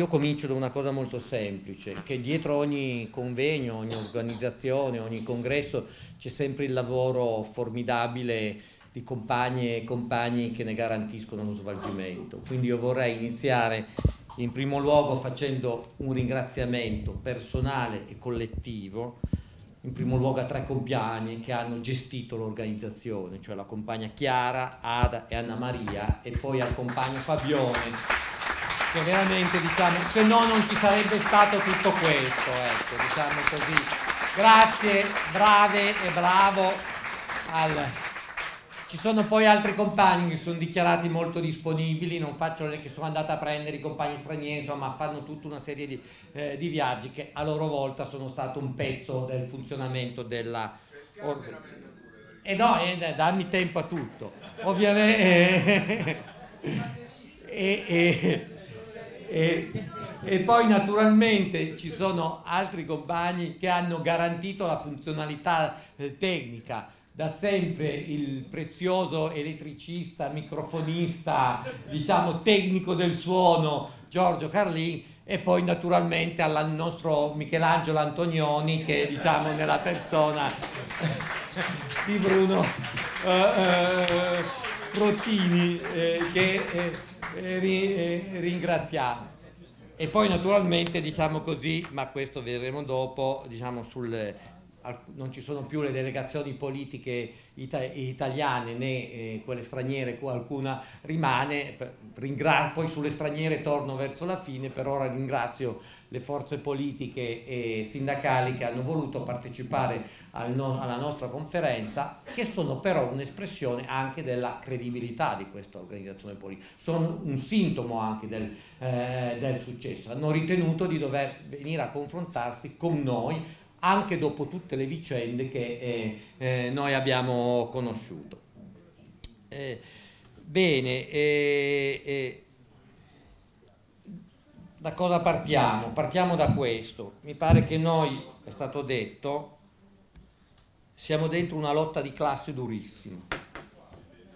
io comincio da una cosa molto semplice, che dietro ogni convegno, ogni organizzazione, ogni congresso c'è sempre il lavoro formidabile di compagne e compagni che ne garantiscono lo svolgimento. Quindi io vorrei iniziare in primo luogo facendo un ringraziamento personale e collettivo, in primo luogo a tre compagni che hanno gestito l'organizzazione, cioè la compagna Chiara, Ada e Anna Maria e poi al compagno Fabione che veramente diciamo, se no non ci sarebbe stato tutto questo, ecco, diciamo così. Grazie, brave e bravo al... Ci sono poi altri compagni che sono dichiarati molto disponibili, non faccio le che sono andata a prendere i compagni stranieri, insomma fanno tutta una serie di, eh, di viaggi che a loro volta sono stato un pezzo del funzionamento della organizzazione. E eh no, eh, dammi tempo a tutto, ovviamente. Eh, e, e poi naturalmente ci sono altri compagni che hanno garantito la funzionalità eh, tecnica da sempre il prezioso elettricista, microfonista, diciamo tecnico del suono Giorgio Carlin e poi naturalmente al nostro Michelangelo Antonioni che diciamo nella persona di Bruno eh, eh, Frottini eh, che eh, eh, eh, ringraziamo. E poi naturalmente, diciamo così, ma questo vedremo dopo, diciamo sul, non ci sono più le delegazioni politiche ita italiane né eh, quelle straniere, qualcuna rimane, poi sulle straniere torno verso la fine, per ora ringrazio le forze politiche e sindacali che hanno voluto partecipare al no alla nostra conferenza, che sono però un'espressione anche della credibilità di questa organizzazione politica, sono un sintomo anche del, eh, del successo, hanno ritenuto di dover venire a confrontarsi con noi anche dopo tutte le vicende che eh, eh, noi abbiamo conosciuto. Eh, bene, eh, eh, da cosa partiamo? Partiamo da questo. Mi pare che noi, è stato detto, siamo dentro una lotta di classe durissima.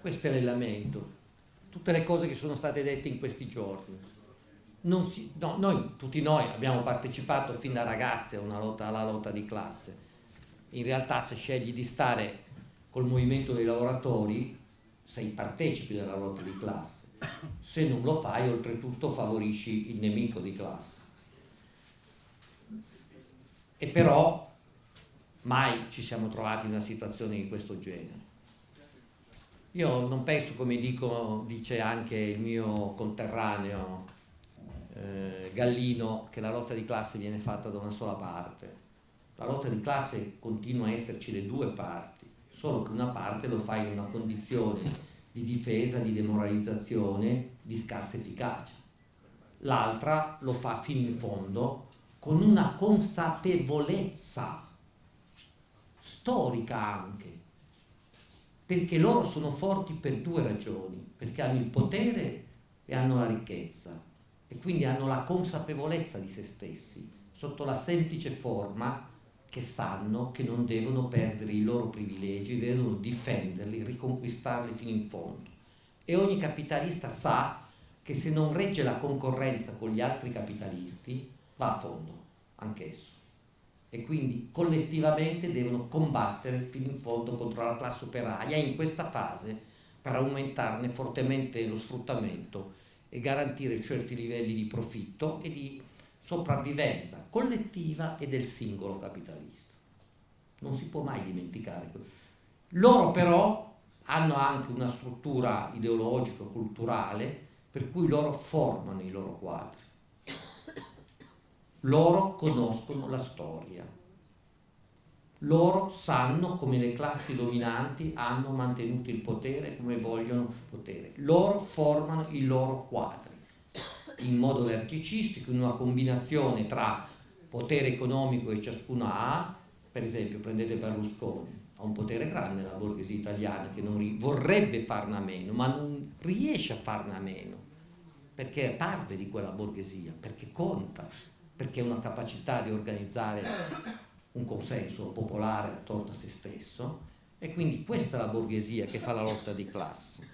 Questo è l'elemento. Tutte le cose che sono state dette in questi giorni si, no, noi, tutti noi abbiamo partecipato fin da ragazze lotta, alla lotta di classe. In realtà se scegli di stare col movimento dei lavoratori sei partecipi della lotta di classe. Se non lo fai oltretutto favorisci il nemico di classe. E però mai ci siamo trovati in una situazione di questo genere. Io non penso, come dico, dice anche il mio conterraneo eh, Gallino che la lotta di classe viene fatta da una sola parte. La lotta di classe continua a esserci le due parti, solo che una parte lo fa in una condizione di difesa, di demoralizzazione, di scarsa efficacia. L'altra lo fa fino in fondo con una consapevolezza storica anche, perché loro sono forti per due ragioni, perché hanno il potere e hanno la ricchezza e quindi hanno la consapevolezza di se stessi sotto la semplice forma che sanno che non devono perdere i loro privilegi, devono difenderli, riconquistarli fino in fondo. E ogni capitalista sa che se non regge la concorrenza con gli altri capitalisti va a fondo anch'esso. E quindi collettivamente devono combattere fino in fondo contro la classe operaia in questa fase per aumentarne fortemente lo sfruttamento e garantire certi livelli di profitto e di sopravvivenza collettiva e del singolo capitalista. Non si può mai dimenticare questo. Loro però hanno anche una struttura ideologica, culturale per cui loro formano i loro quadri. Loro conoscono la storia loro sanno come le classi dominanti hanno mantenuto il potere, come vogliono il potere. Loro formano i loro quadri in modo verticistico, in una combinazione tra potere economico che ciascuno ha, per esempio prendete Berlusconi, ha un potere grande la borghesia italiana che non vorrebbe farne a meno, ma non riesce a farne a meno, perché è parte di quella borghesia, perché conta, perché ha una capacità di organizzare un consenso popolare attorno a se stesso e quindi questa è la borghesia che fa la lotta di classe.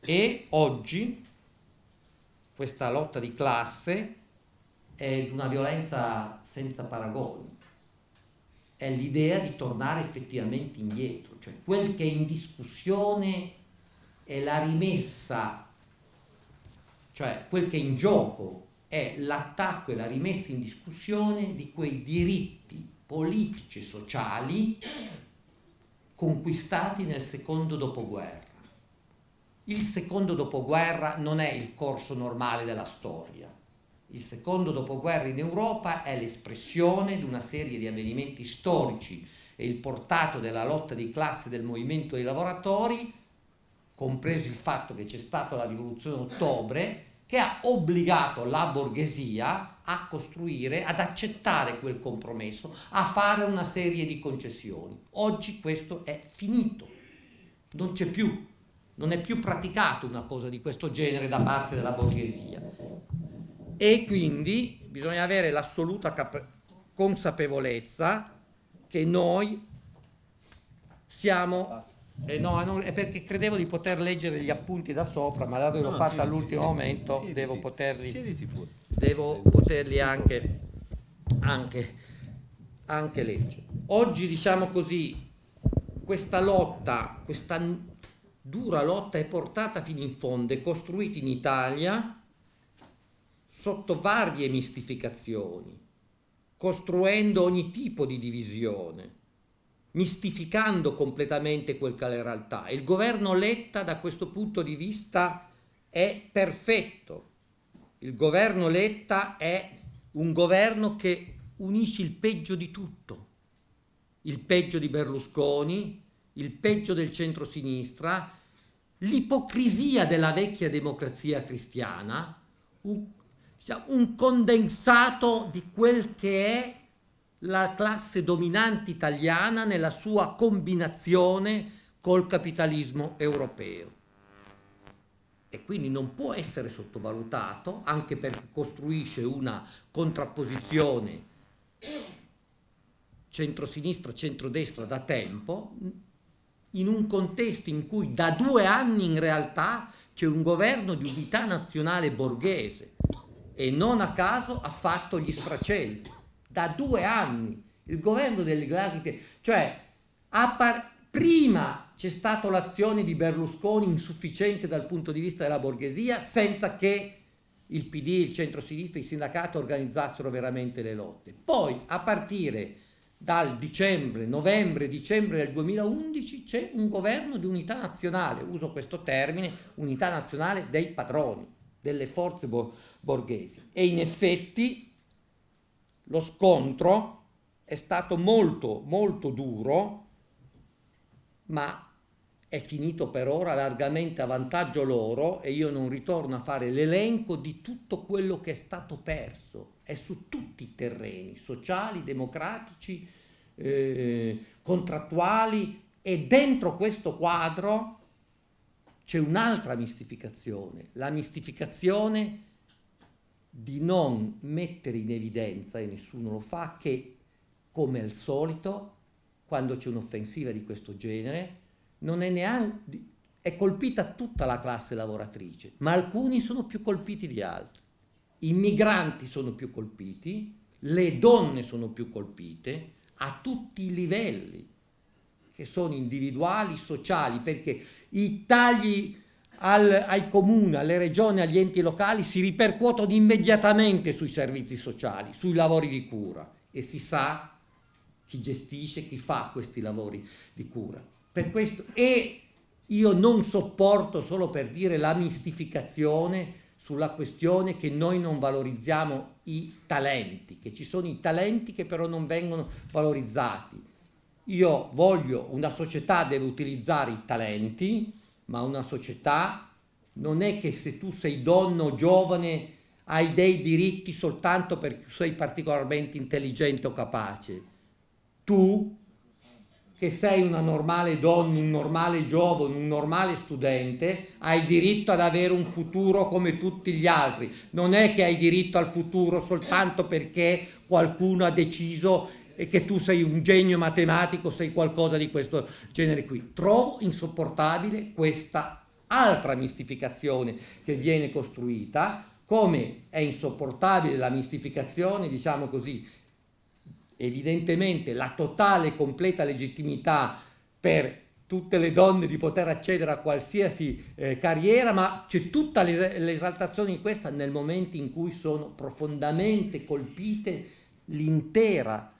E oggi questa lotta di classe è una violenza senza paragoni, è l'idea di tornare effettivamente indietro, cioè quel che è in discussione è la rimessa, cioè quel che è in gioco è l'attacco e la rimessa in discussione di quei diritti politici e sociali conquistati nel secondo dopoguerra. Il secondo dopoguerra non è il corso normale della storia. Il secondo dopoguerra in Europa è l'espressione di una serie di avvenimenti storici e il portato della lotta di classe del movimento dei lavoratori, compreso il fatto che c'è stata la rivoluzione ottobre, che ha obbligato la borghesia a costruire, ad accettare quel compromesso, a fare una serie di concessioni. Oggi questo è finito, non c'è più, non è più praticato una cosa di questo genere da parte della borghesia. E quindi bisogna avere l'assoluta consapevolezza che noi siamo eh, no, non, è perché credevo di poter leggere gli appunti da sopra, ma dato che l'ho no, fatta all'ultimo momento, siediti, devo, poterli, devo poterli anche, anche, anche leggere. Oggi, diciamo così, questa lotta, questa dura lotta è portata fino in fondo, è costruita in Italia sotto varie mistificazioni, costruendo ogni tipo di divisione mistificando completamente quel che è la realtà. Il governo Letta da questo punto di vista è perfetto. Il governo Letta è un governo che unisce il peggio di tutto. Il peggio di Berlusconi, il peggio del centrosinistra, l'ipocrisia della vecchia democrazia cristiana, un, cioè un condensato di quel che è la classe dominante italiana nella sua combinazione col capitalismo europeo. E quindi non può essere sottovalutato, anche perché costruisce una contrapposizione centrosinistra-centrodestra da tempo, in un contesto in cui da due anni in realtà c'è un governo di unità nazionale borghese e non a caso ha fatto gli sfracelli da due anni, il governo delle Clarite, cioè par- prima c'è stata l'azione di Berlusconi insufficiente dal punto di vista della borghesia senza che il PD, il centro-sinistra, il sindacato organizzassero veramente le lotte. Poi a partire dal dicembre, novembre, dicembre del 2011 c'è un governo di unità nazionale, uso questo termine, unità nazionale dei padroni, delle forze borghesi. E in effetti lo scontro è stato molto molto duro, ma è finito per ora largamente a vantaggio loro e io non ritorno a fare l'elenco di tutto quello che è stato perso, è su tutti i terreni, sociali, democratici, eh, contrattuali e dentro questo quadro c'è un'altra mistificazione, la mistificazione di non mettere in evidenza, e nessuno lo fa, che come al solito, quando c'è un'offensiva di questo genere, non è neanche... è colpita tutta la classe lavoratrice, ma alcuni sono più colpiti di altri. I migranti sono più colpiti, le donne sono più colpite, a tutti i livelli, che sono individuali, sociali, perché i tagli al, ai comuni, alle regioni, agli enti locali si ripercuotono immediatamente sui servizi sociali, sui lavori di cura e si sa chi gestisce, chi fa questi lavori di cura. Per questo, e io non sopporto solo per dire la mistificazione sulla questione che noi non valorizziamo i talenti, che ci sono i talenti che però non vengono valorizzati. Io voglio, una società deve utilizzare i talenti, ma una società non è che se tu sei donna o giovane hai dei diritti soltanto perché sei particolarmente intelligente o capace. Tu, che sei una normale donna, un normale giovane, un normale studente, hai diritto ad avere un futuro come tutti gli altri. Non è che hai diritto al futuro soltanto perché qualcuno ha deciso e che tu sei un genio matematico, sei qualcosa di questo genere qui. Trovo insopportabile questa altra mistificazione che viene costruita, come è insopportabile la mistificazione, diciamo così, evidentemente la totale e completa legittimità per tutte le donne di poter accedere a qualsiasi eh, carriera, ma c'è tutta l'esaltazione di questa nel momento in cui sono profondamente colpite l'intera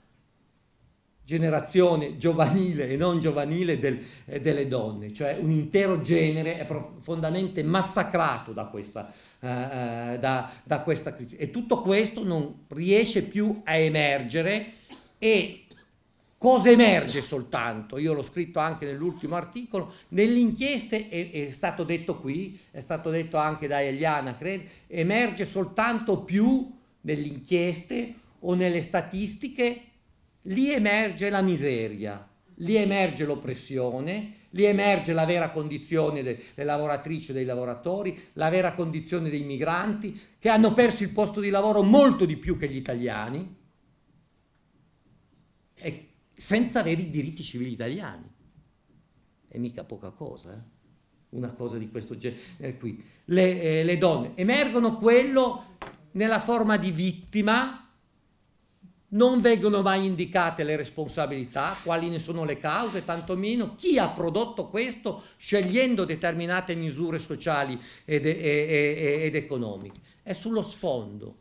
generazione giovanile e non giovanile del, eh, delle donne, cioè un intero genere è profondamente massacrato da questa, eh, eh, da, da questa crisi e tutto questo non riesce più a emergere e cosa emerge soltanto, io l'ho scritto anche nell'ultimo articolo, nelle inchieste è, è, stato detto qui, è stato detto anche da Eliana, credo, emerge soltanto più nelle inchieste o nelle statistiche lì emerge la miseria, lì emerge l'oppressione, lì emerge la vera condizione delle lavoratrici e dei lavoratori, la vera condizione dei migranti che hanno perso il posto di lavoro molto di più che gli italiani e senza avere i diritti civili italiani. E mica poca cosa, eh? una cosa di questo genere eh, qui. Le, eh, le donne emergono quello nella forma di vittima non vengono mai indicate le responsabilità, quali ne sono le cause, tantomeno chi ha prodotto questo scegliendo determinate misure sociali ed, ed, ed, ed economiche. È sullo sfondo,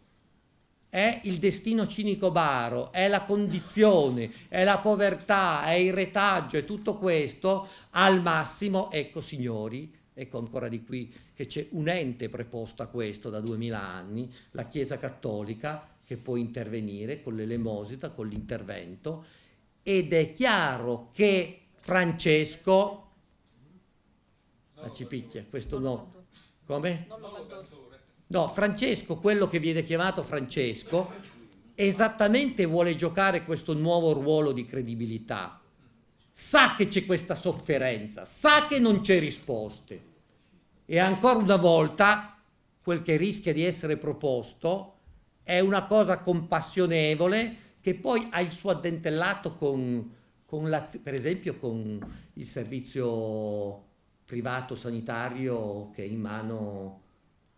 è il destino cinico baro, è la condizione, è la povertà, è il retaggio, è tutto questo al massimo, ecco signori, ecco ancora di qui che c'è un ente preposto a questo da duemila anni, la Chiesa Cattolica, che può intervenire con l'elemosita, con l'intervento ed è chiaro che Francesco la cipicchia, questo no. Come? No, Francesco, quello che viene chiamato Francesco, esattamente vuole giocare questo nuovo ruolo di credibilità. Sa che c'è questa sofferenza, sa che non c'è risposte. E ancora una volta quel che rischia di essere proposto è una cosa compassionevole che poi ha il suo addentellato con, con la, per esempio con il servizio privato sanitario che è in mano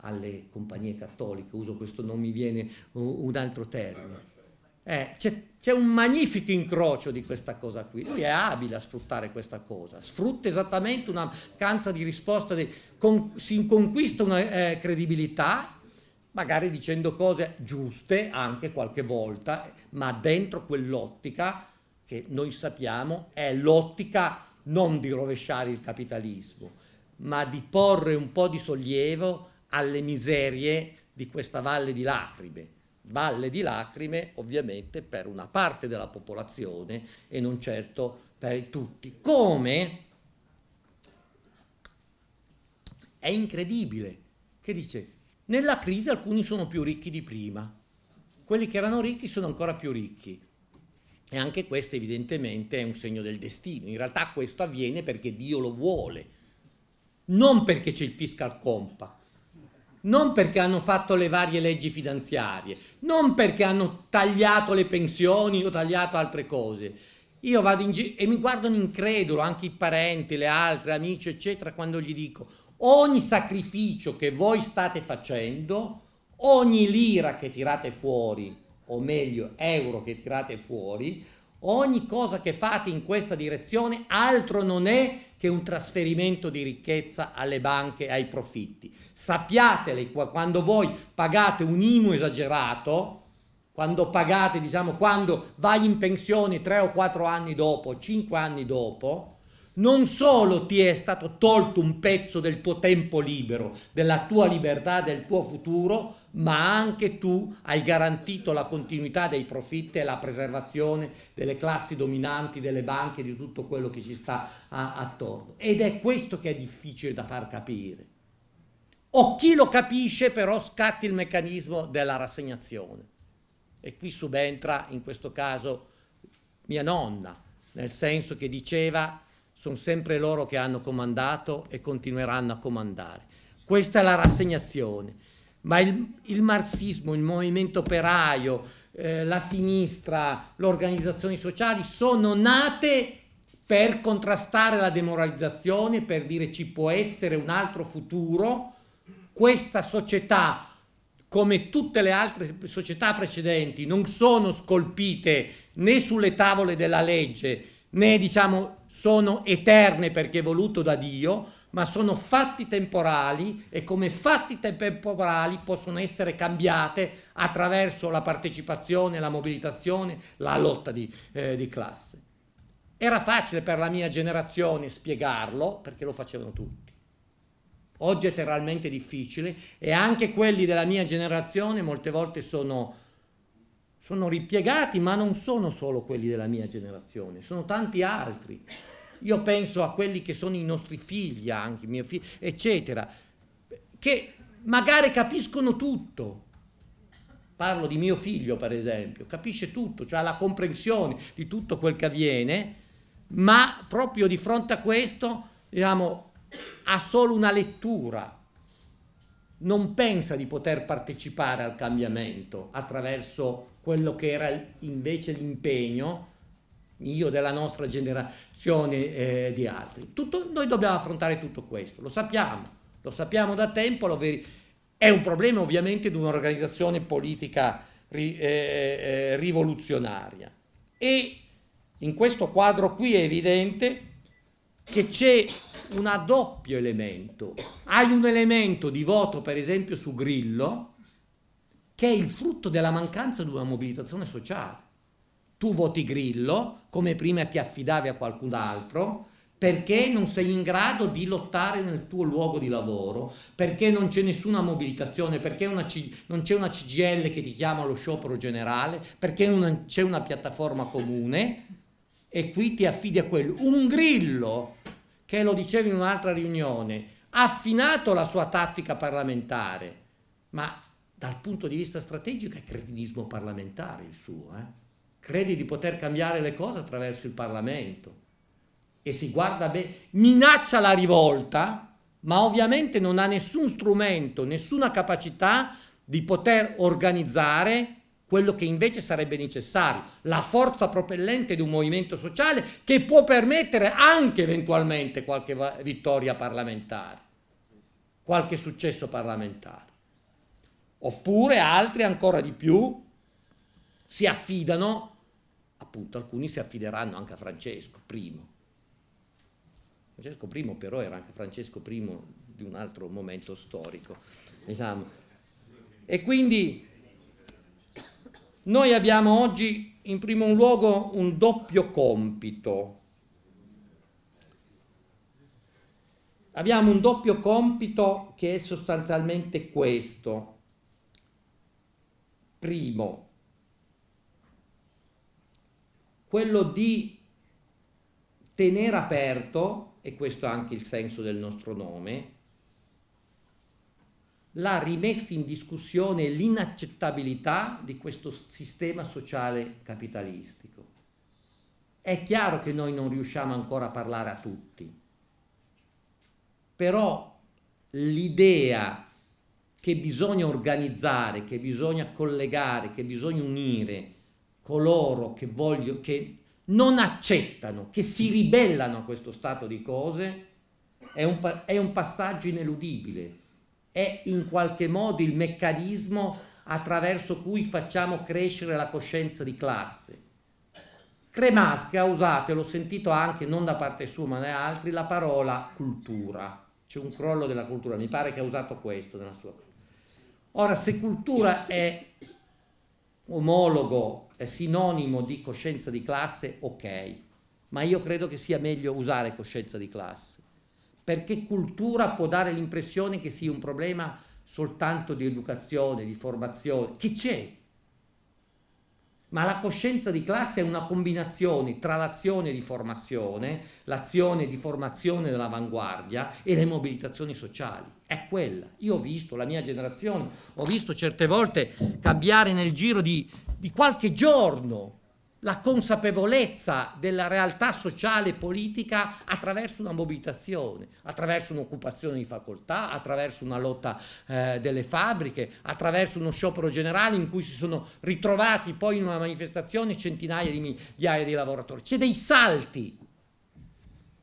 alle compagnie cattoliche, uso questo, non mi viene un altro termine. Eh, c'è, un magnifico incrocio di questa cosa qui, lui è abile a sfruttare questa cosa, sfrutta esattamente una mancanza di risposta, di, con, si conquista una eh, credibilità magari dicendo cose giuste anche qualche volta, ma dentro quell'ottica che noi sappiamo è l'ottica non di rovesciare il capitalismo, ma di porre un po' di sollievo alle miserie di questa valle di lacrime. Valle di lacrime ovviamente per una parte della popolazione e non certo per tutti. Come è incredibile che dice nella crisi alcuni sono più ricchi di prima, quelli che erano ricchi sono ancora più ricchi. E anche questo evidentemente è un segno del destino. In realtà questo avviene perché Dio lo vuole, non perché c'è il fiscal compact, non perché hanno fatto le varie leggi finanziarie, non perché hanno tagliato le pensioni o tagliato altre cose. Io vado in giro e mi guardano incredulo anche i parenti, le altre, amici, eccetera, quando gli dico ogni sacrificio che voi state facendo, ogni lira che tirate fuori, o meglio euro che tirate fuori, ogni cosa che fate in questa direzione altro non è che un trasferimento di ricchezza alle banche e ai profitti. Sappiatele quando voi pagate un IMU esagerato, quando pagate, diciamo, quando vai in pensione 3 o 4 anni dopo, 5 anni dopo, non solo ti è stato tolto un pezzo del tuo tempo libero, della tua libertà, del tuo futuro, ma anche tu hai garantito la continuità dei profitti e la preservazione delle classi dominanti, delle banche, di tutto quello che ci sta attorno. Ed è questo che è difficile da far capire. O chi lo capisce però scatti il meccanismo della rassegnazione. E qui subentra in questo caso mia nonna, nel senso che diceva sono sempre loro che hanno comandato e continueranno a comandare. Questa è la rassegnazione. Ma il, il marxismo, il movimento operaio, eh, la sinistra, le organizzazioni sociali sono nate per contrastare la demoralizzazione, per dire ci può essere un altro futuro. Questa società come tutte le altre società precedenti, non sono scolpite né sulle tavole della legge né diciamo, sono eterne perché voluto da Dio, ma sono fatti temporali e come fatti temporali possono essere cambiate attraverso la partecipazione, la mobilitazione, la lotta di, eh, di classe. Era facile per la mia generazione spiegarlo perché lo facevano tutti. Oggi è terribilmente difficile e anche quelli della mia generazione molte volte sono sono ripiegati, ma non sono solo quelli della mia generazione, sono tanti altri. Io penso a quelli che sono i nostri figli, anche mio figlio, eccetera, che magari capiscono tutto. Parlo di mio figlio, per esempio, capisce tutto, cioè ha la comprensione di tutto quel che avviene, ma proprio di fronte a questo, diciamo, ha solo una lettura non pensa di poter partecipare al cambiamento attraverso quello che era invece l'impegno mio, della nostra generazione eh, di altri. Tutto, noi dobbiamo affrontare tutto questo, lo sappiamo, lo sappiamo da tempo, è un problema ovviamente di un'organizzazione politica ri, eh, eh, eh, rivoluzionaria e in questo quadro qui è evidente che c'è un doppio elemento. Hai un elemento di voto per esempio su Grillo, che è il frutto della mancanza di una mobilitazione sociale. Tu voti Grillo, come prima ti affidavi a qualcun altro, perché non sei in grado di lottare nel tuo luogo di lavoro, perché non c'è nessuna mobilitazione, perché C- non c'è una CGL che ti chiama allo sciopero generale, perché non c'è una piattaforma comune e qui ti affidi a quello. Un grillo, che lo dicevi in un'altra riunione, ha affinato la sua tattica parlamentare, ma dal punto di vista strategico è cretinismo parlamentare il suo, eh? crede di poter cambiare le cose attraverso il Parlamento e si guarda bene, minaccia la rivolta, ma ovviamente non ha nessun strumento, nessuna capacità di poter organizzare quello che invece sarebbe necessario, la forza propellente di un movimento sociale che può permettere anche eventualmente qualche vittoria parlamentare, qualche successo parlamentare. Oppure altri ancora di più si affidano, appunto alcuni si affideranno anche a Francesco I. Francesco I però era anche Francesco I di un altro momento storico. Diciamo. E quindi noi abbiamo oggi in primo luogo un doppio compito. Abbiamo un doppio compito che è sostanzialmente questo, primo, quello di tenere aperto, e questo è anche il senso del nostro nome, la rimessa in discussione e l'inaccettabilità di questo sistema sociale capitalistico. È chiaro che noi non riusciamo ancora a parlare a tutti, però l'idea che bisogna organizzare, che bisogna collegare, che bisogna unire coloro che, voglio, che non accettano, che si ribellano a questo stato di cose, è un, è un passaggio ineludibile, è in qualche modo il meccanismo attraverso cui facciamo crescere la coscienza di classe. Cremasca ha usato, e l'ho sentito anche non da parte sua ma da altri, la parola cultura. C'è un crollo della cultura, mi pare che ha usato questo nella sua Ora, se cultura è omologo, è sinonimo di coscienza di classe, ok, ma io credo che sia meglio usare coscienza di classe, perché cultura può dare l'impressione che sia un problema soltanto di educazione, di formazione, che c'è, ma la coscienza di classe è una combinazione tra l'azione di formazione, l'azione di formazione dell'avanguardia e le mobilitazioni sociali. È quella. Io ho visto la mia generazione, ho visto certe volte cambiare nel giro di, di qualche giorno la consapevolezza della realtà sociale e politica attraverso una mobilitazione, attraverso un'occupazione di facoltà, attraverso una lotta eh, delle fabbriche, attraverso uno sciopero generale in cui si sono ritrovati poi in una manifestazione centinaia di migliaia di lavoratori. C'è dei salti,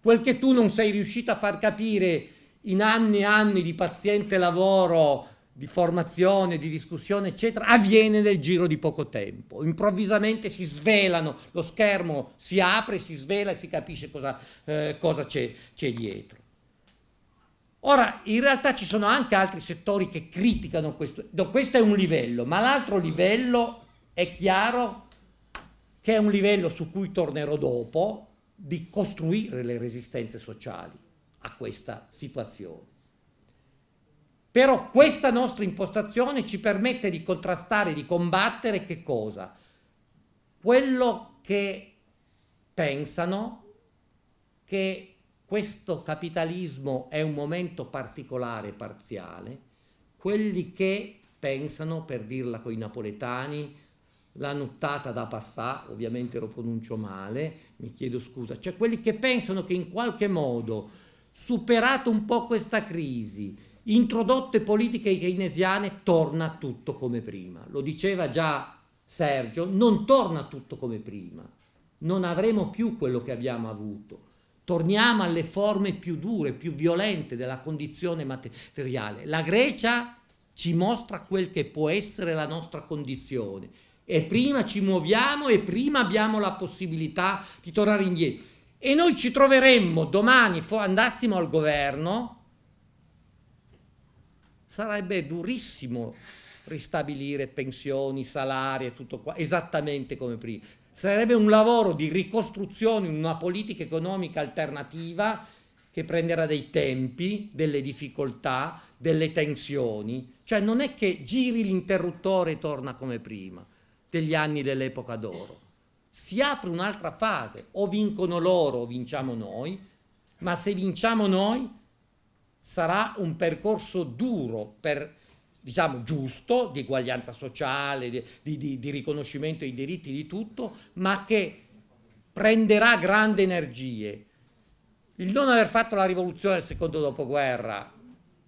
quel che tu non sei riuscito a far capire in anni e anni di paziente lavoro di formazione, di discussione, eccetera, avviene nel giro di poco tempo. Improvvisamente si svelano, lo schermo si apre, si svela e si capisce cosa, eh, c'è dietro. Ora, in realtà ci sono anche altri settori che criticano questo. questo è un livello, ma l'altro livello è chiaro che è un livello su cui tornerò dopo, di costruire le resistenze sociali a questa situazione. Però questa nostra impostazione ci permette di contrastare, di combattere che cosa? Quello che pensano che questo capitalismo è un momento particolare, parziale, quelli che pensano, per dirla coi napoletani, la nuttata da passare, ovviamente lo pronuncio male, mi chiedo scusa, cioè quelli che pensano che in qualche modo, superato un po' questa crisi, Introdotte politiche keynesiane torna tutto come prima. Lo diceva già Sergio, non torna tutto come prima. Non avremo più quello che abbiamo avuto. Torniamo alle forme più dure, più violente della condizione materiale. La Grecia ci mostra quel che può essere la nostra condizione e prima ci muoviamo e prima abbiamo la possibilità di tornare indietro. E noi ci troveremmo domani, andassimo al governo, sarebbe durissimo ristabilire pensioni, salari e tutto qua, esattamente come prima. Sarebbe un lavoro di ricostruzione, una politica economica alternativa che prenderà dei tempi, delle difficoltà, delle tensioni. Cioè non è che giri l'interruttore e torna come prima, degli anni dell'epoca d'oro. Si apre un'altra fase, o vincono loro o vinciamo noi, ma se vinciamo noi sarà un percorso duro per diciamo giusto, di eguaglianza sociale, di, di, di riconoscimento dei diritti, di tutto, ma che prenderà grandi energie. Il non aver fatto la rivoluzione del secondo dopoguerra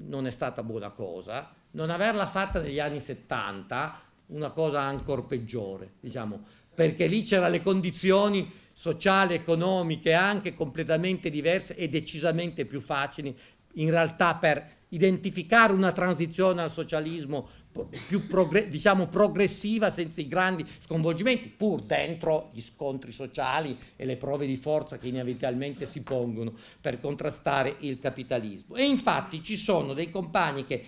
non è stata buona cosa, non averla fatta negli anni 70 una cosa ancora peggiore, diciamo, perché lì c'erano le condizioni sociali, economiche anche completamente diverse e decisamente più facili in realtà per identificare una transizione al socialismo più progre diciamo progressiva senza i grandi sconvolgimenti, pur dentro gli scontri sociali e le prove di forza che inevitabilmente si pongono per contrastare il capitalismo. E infatti ci sono dei compagni che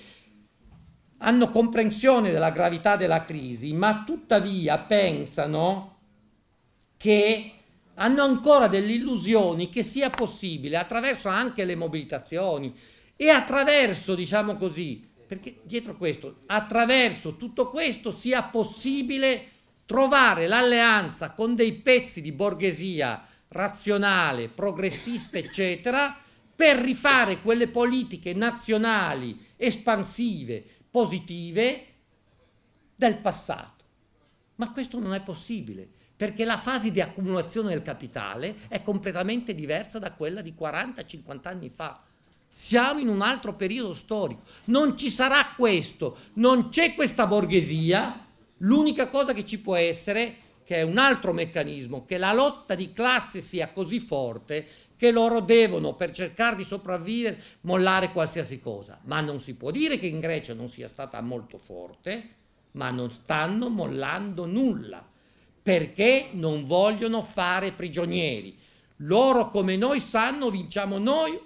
hanno comprensione della gravità della crisi, ma tuttavia pensano che hanno ancora delle illusioni che sia possibile attraverso anche le mobilitazioni e attraverso, diciamo così, perché dietro questo, attraverso tutto questo sia possibile trovare l'alleanza con dei pezzi di borghesia razionale, progressista, eccetera, per rifare quelle politiche nazionali espansive, positive del passato. Ma questo non è possibile perché la fase di accumulazione del capitale è completamente diversa da quella di 40-50 anni fa. Siamo in un altro periodo storico, non ci sarà questo, non c'è questa borghesia, l'unica cosa che ci può essere, che è un altro meccanismo, che la lotta di classe sia così forte che loro devono, per cercare di sopravvivere, mollare qualsiasi cosa. Ma non si può dire che in Grecia non sia stata molto forte, ma non stanno mollando nulla perché non vogliono fare prigionieri. Loro come noi sanno vinciamo noi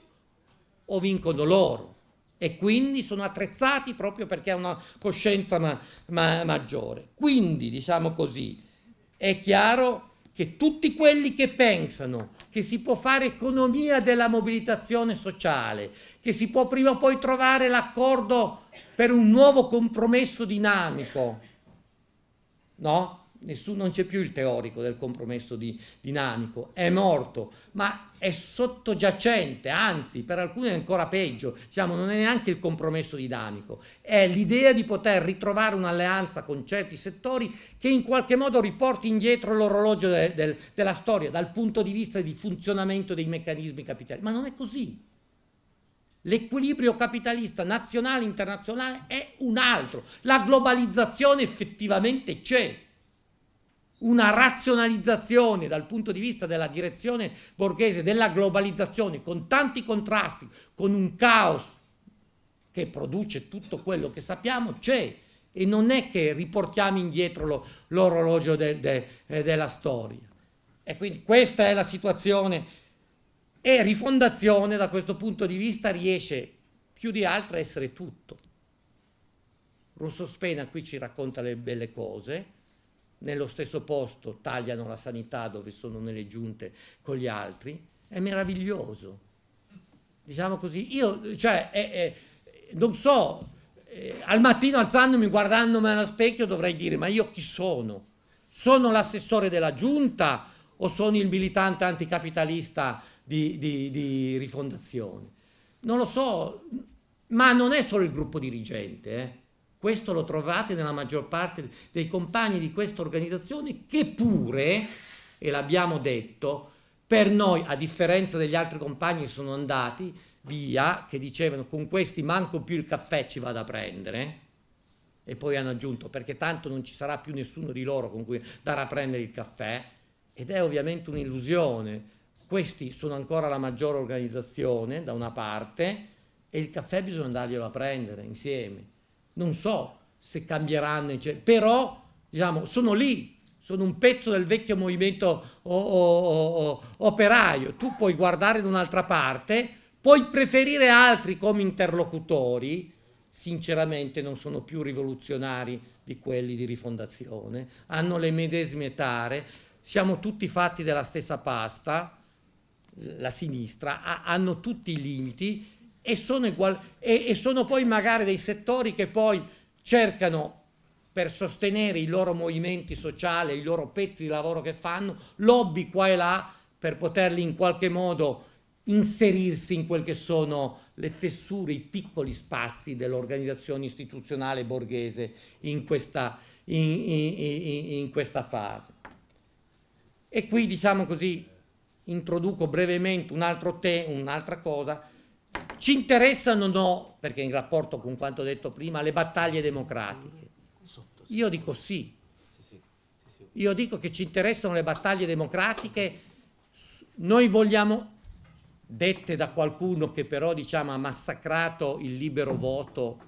o vincono loro e quindi sono attrezzati proprio perché hanno una coscienza ma, ma, maggiore. Quindi, diciamo così, è chiaro che tutti quelli che pensano che si può fare economia della mobilitazione sociale, che si può prima o poi trovare l'accordo per un nuovo compromesso dinamico, no? nessuno, non c'è più il teorico del compromesso di, dinamico, è morto, ma è sottogiacente, anzi per alcuni è ancora peggio, diciamo, non è neanche il compromesso dinamico, è l'idea di poter ritrovare un'alleanza con certi settori che in qualche modo riporti indietro l'orologio de, de, della storia dal punto di vista di funzionamento dei meccanismi capitali, ma non è così. L'equilibrio capitalista nazionale e internazionale è un altro. La globalizzazione effettivamente c'è una razionalizzazione dal punto di vista della direzione borghese della globalizzazione con tanti contrasti, con un caos che produce tutto quello che sappiamo, c'è e non è che riportiamo indietro l'orologio de, de, eh, della storia. E quindi questa è la situazione e rifondazione da questo punto di vista riesce più di altro a essere tutto. Rosso Spena qui ci racconta le belle cose, nello stesso posto tagliano la sanità dove sono nelle giunte con gli altri, è meraviglioso. Diciamo così, io cioè, eh, eh, non so, eh, al mattino alzandomi, guardandomi allo specchio dovrei dire, ma io chi sono? Sono l'assessore della giunta o sono il militante anticapitalista di, di, di rifondazione? Non lo so, ma non è solo il gruppo dirigente, eh. Questo lo trovate nella maggior parte dei compagni di questa organizzazione che pure, e l'abbiamo detto, per noi, a differenza degli altri compagni che sono andati via, che dicevano con questi manco più il caffè ci vado a prendere, e poi hanno aggiunto perché tanto non ci sarà più nessuno di loro con cui andare a prendere il caffè, ed è ovviamente un'illusione. Questi sono ancora la maggiore organizzazione da una parte e il caffè bisogna darglielo a prendere insieme non so se cambieranno, cioè, però diciamo, sono lì, sono un pezzo del vecchio movimento o, o, o, operaio, tu puoi guardare da un'altra parte, puoi preferire altri come interlocutori, sinceramente non sono più rivoluzionari di quelli di rifondazione, hanno le medesime tare, siamo tutti fatti della stessa pasta, la sinistra, ha, hanno tutti i limiti, e sono, egual- e, e sono poi magari dei settori che poi cercano per sostenere i loro movimenti sociali, i loro pezzi di lavoro che fanno, lobby qua e là per poterli in qualche modo inserirsi in quel che sono le fessure, i piccoli spazi dell'organizzazione istituzionale borghese in questa, in, in, in questa fase. E qui diciamo così, introduco brevemente un te- un'altra cosa ci interessano no, perché in rapporto con quanto detto prima, le battaglie democratiche. Io dico sì. Io dico che ci interessano le battaglie democratiche. Noi vogliamo, dette da qualcuno che però diciamo, ha massacrato il libero voto,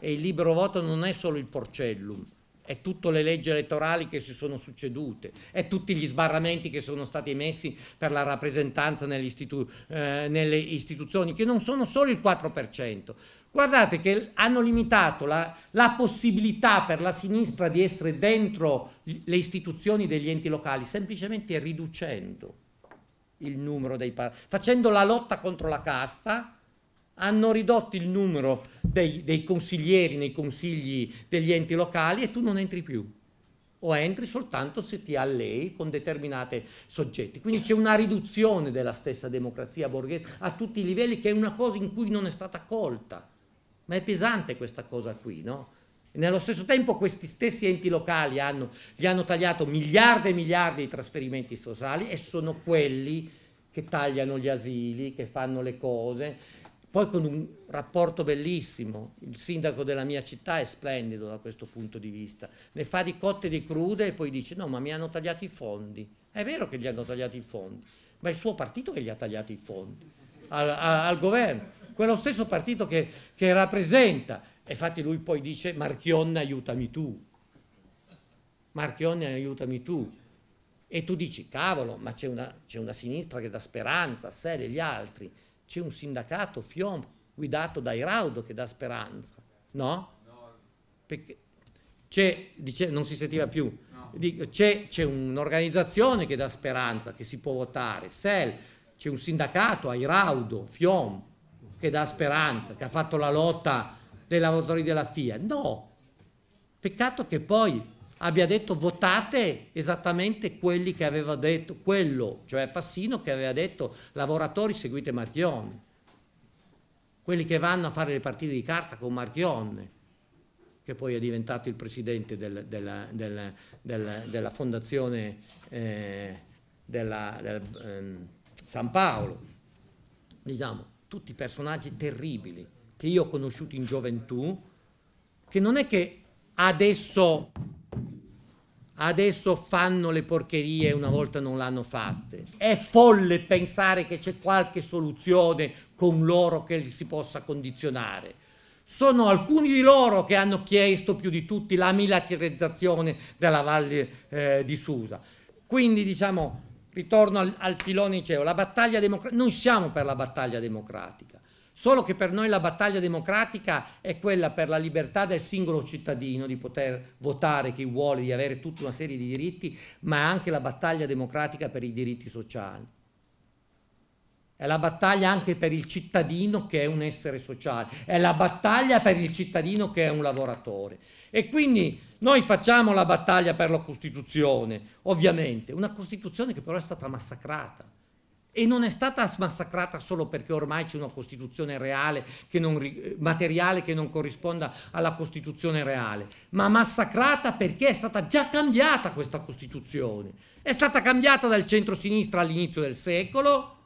e il libero voto non è solo il porcellum, è tutte le leggi elettorali che si sono succedute, è tutti gli sbarramenti che sono stati emessi per la rappresentanza eh, nelle istituzioni, che non sono solo il 4%. Guardate che hanno limitato la, la, possibilità per la sinistra di essere dentro le istituzioni degli enti locali, semplicemente riducendo il numero dei parlamentari, facendo la lotta contro la casta hanno ridotto il numero dei, dei consiglieri nei consigli degli enti locali e tu non entri più o entri soltanto se ti allei con determinati soggetti. Quindi c'è una riduzione della stessa democrazia borghese a tutti i livelli che è una cosa in cui non è stata colta. Ma è pesante questa cosa qui, no? E nello stesso tempo questi stessi enti locali hanno, gli hanno tagliato miliardi e miliardi di trasferimenti sociali e sono quelli che tagliano gli asili, che fanno le cose, poi con un rapporto bellissimo, il sindaco della mia città è splendido da questo punto di vista, ne fa di cotte e di crude e poi dice no ma mi hanno tagliato i fondi, è vero che gli hanno tagliato i fondi, ma è il suo partito che gli ha tagliato i fondi al, a, al governo, quello stesso partito che, che rappresenta, e infatti lui poi dice Marchionne aiutami tu, Marchionne aiutami tu, e tu dici cavolo ma c'è una, una sinistra che dà speranza a sé e agli altri, c'è un sindacato, FIOM, guidato da Iraudo che dà speranza, no? Perché c'è, dice, non si sentiva più, c'è, un'organizzazione che dà speranza, che si può votare, SEL, c'è un sindacato, Airaudo, FIOM, che dà speranza, che ha fatto la lotta dei lavoratori della FIA. No, peccato che poi abbia detto votate esattamente quelli che aveva detto, quello, cioè Fassino che aveva detto lavoratori seguite Marchionne, quelli che vanno a fare le partite di carta con Marchionne, che poi è diventato il presidente del, della, della, della, della, fondazione eh, del, ehm, San Paolo, diciamo, tutti personaggi terribili che io ho conosciuto in gioventù, che non è che adesso adesso fanno le porcherie una volta non l'hanno fatte. È folle pensare che c'è qualche soluzione con loro che li si possa condizionare. Sono alcuni di loro che hanno chiesto più di tutti la militarizzazione della valle eh, di Susa. Quindi diciamo, ritorno al, al filone liceo, la battaglia democratica, noi siamo per la battaglia democratica, Solo che per noi la battaglia democratica è quella per la libertà del singolo cittadino di poter votare chi vuole, di avere tutta una serie di diritti, ma è anche la battaglia democratica per i diritti sociali. È la battaglia anche per il cittadino che è un essere sociale, è la battaglia per il cittadino che è un lavoratore. E quindi noi facciamo la battaglia per la Costituzione, ovviamente, una Costituzione che però è stata massacrata e non è stata massacrata solo perché ormai c'è una Costituzione reale, che non, eh, materiale che non corrisponda alla Costituzione reale, ma massacrata perché è stata già cambiata questa Costituzione. È stata cambiata dal centro-sinistra all'inizio del secolo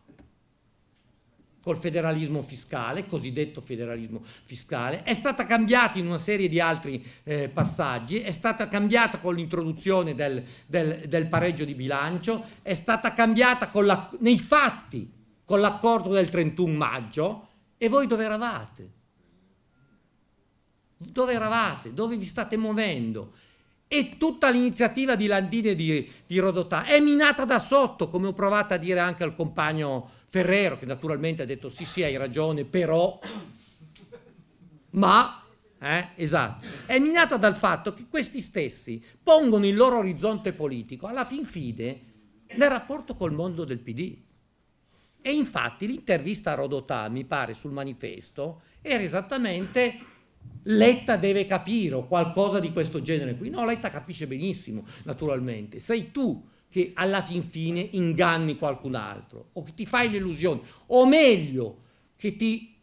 col federalismo fiscale, cosiddetto federalismo fiscale, è stata cambiata in una serie di altri eh, passaggi, è stata cambiata con l'introduzione del, del, del, pareggio di bilancio, è stata cambiata la, nei fatti con l'accordo del 31 maggio e voi dove eravate? Dove eravate? Dove vi state muovendo? e tutta l'iniziativa di Landini e di, di Rodotà è minata da sotto, come ho provato a dire anche al compagno Ferrero che naturalmente ha detto sì sì hai ragione però, ma eh, esatto, è minata dal fatto che questi stessi pongono il loro orizzonte politico alla fin fine nel rapporto col mondo del PD. E infatti l'intervista a Rodotà, mi pare, sul manifesto era esattamente Letta deve capire o qualcosa di questo genere qui. No, Letta capisce benissimo, naturalmente. Sei tu che alla fin fine inganni qualcun altro o che ti fai l'illusione o meglio che ti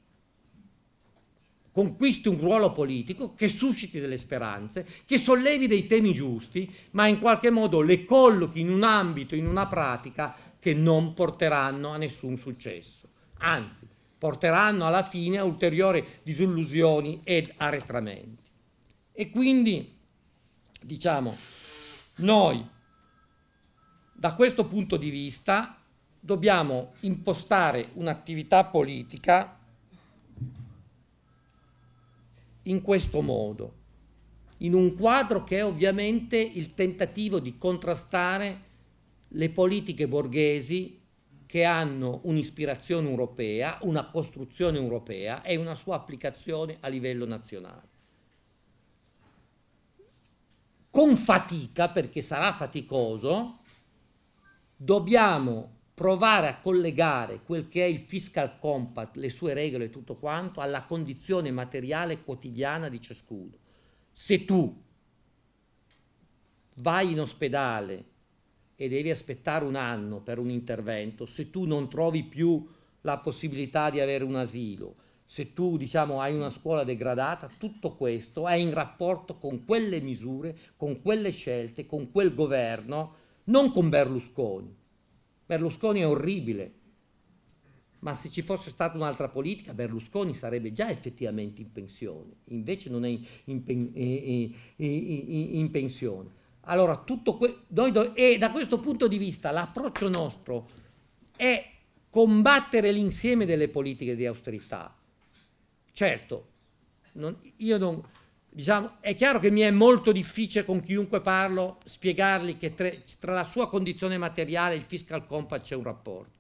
conquisti un ruolo politico, che susciti delle speranze, che sollevi dei temi giusti, ma in qualche modo le collochi in un ambito, in una pratica che non porteranno a nessun successo, anzi porteranno alla fine a ulteriori disillusioni ed arretramenti. E quindi, diciamo, noi da questo punto di vista dobbiamo impostare un'attività politica in questo modo, in un quadro che è ovviamente il tentativo di contrastare le politiche borghesi che hanno un'ispirazione europea, una costruzione europea e una sua applicazione a livello nazionale. Con fatica, perché sarà faticoso, dobbiamo provare a collegare quel che è il fiscal compact, le sue regole e tutto quanto, alla condizione materiale quotidiana di ciascuno. Se tu vai in ospedale e devi aspettare un anno per un intervento, se tu non trovi più la possibilità di avere un asilo, se tu diciamo, hai una scuola degradata, tutto questo è in rapporto con quelle misure, con quelle scelte, con quel governo non con Berlusconi. Berlusconi è orribile, ma se ci fosse stata un'altra politica Berlusconi sarebbe già effettivamente in pensione, invece non è in, in, in, eh, eh, eh, in pensione. Allora, tutto que- noi do- e da questo punto di vista l'approccio nostro è combattere l'insieme delle politiche di austerità. Certo, non, io non, Diciamo, è chiaro che mi è molto difficile con chiunque parlo spiegargli che tra, tra la sua condizione materiale e il fiscal compact c'è un rapporto.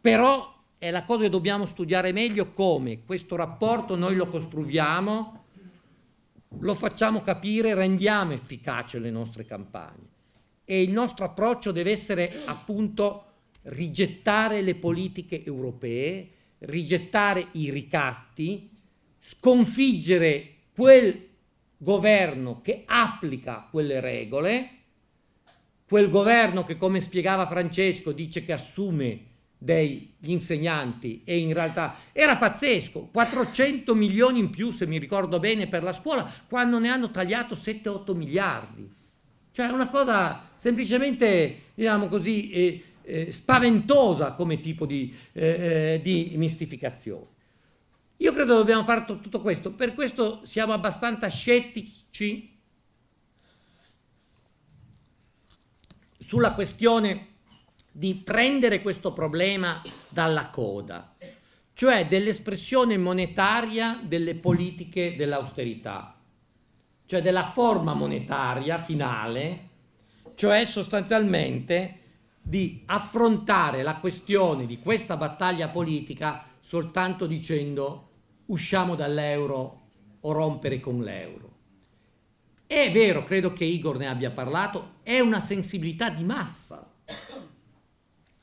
Però è la cosa che dobbiamo studiare meglio come questo rapporto noi lo costruiamo, lo facciamo capire, rendiamo efficace le nostre campagne. E il nostro approccio deve essere appunto rigettare le politiche europee, rigettare i ricatti, sconfiggere quel governo che applica quelle regole, quel governo che come spiegava Francesco dice che assume degli insegnanti e in realtà era pazzesco, 400 milioni in più se mi ricordo bene per la scuola, quando ne hanno tagliato 7-8 miliardi. Cioè una cosa semplicemente, diciamo così, eh, eh, spaventosa come tipo di, eh, eh di mistificazione. Io credo che dobbiamo fare tutto questo, per questo siamo abbastanza scettici sulla questione di prendere questo problema dalla coda, cioè dell'espressione monetaria delle politiche dell'austerità, cioè della forma monetaria finale, cioè sostanzialmente di affrontare la questione di questa battaglia politica soltanto dicendo usciamo dall'euro o rompere con l'euro. È vero, credo che Igor ne abbia parlato, è una sensibilità di massa,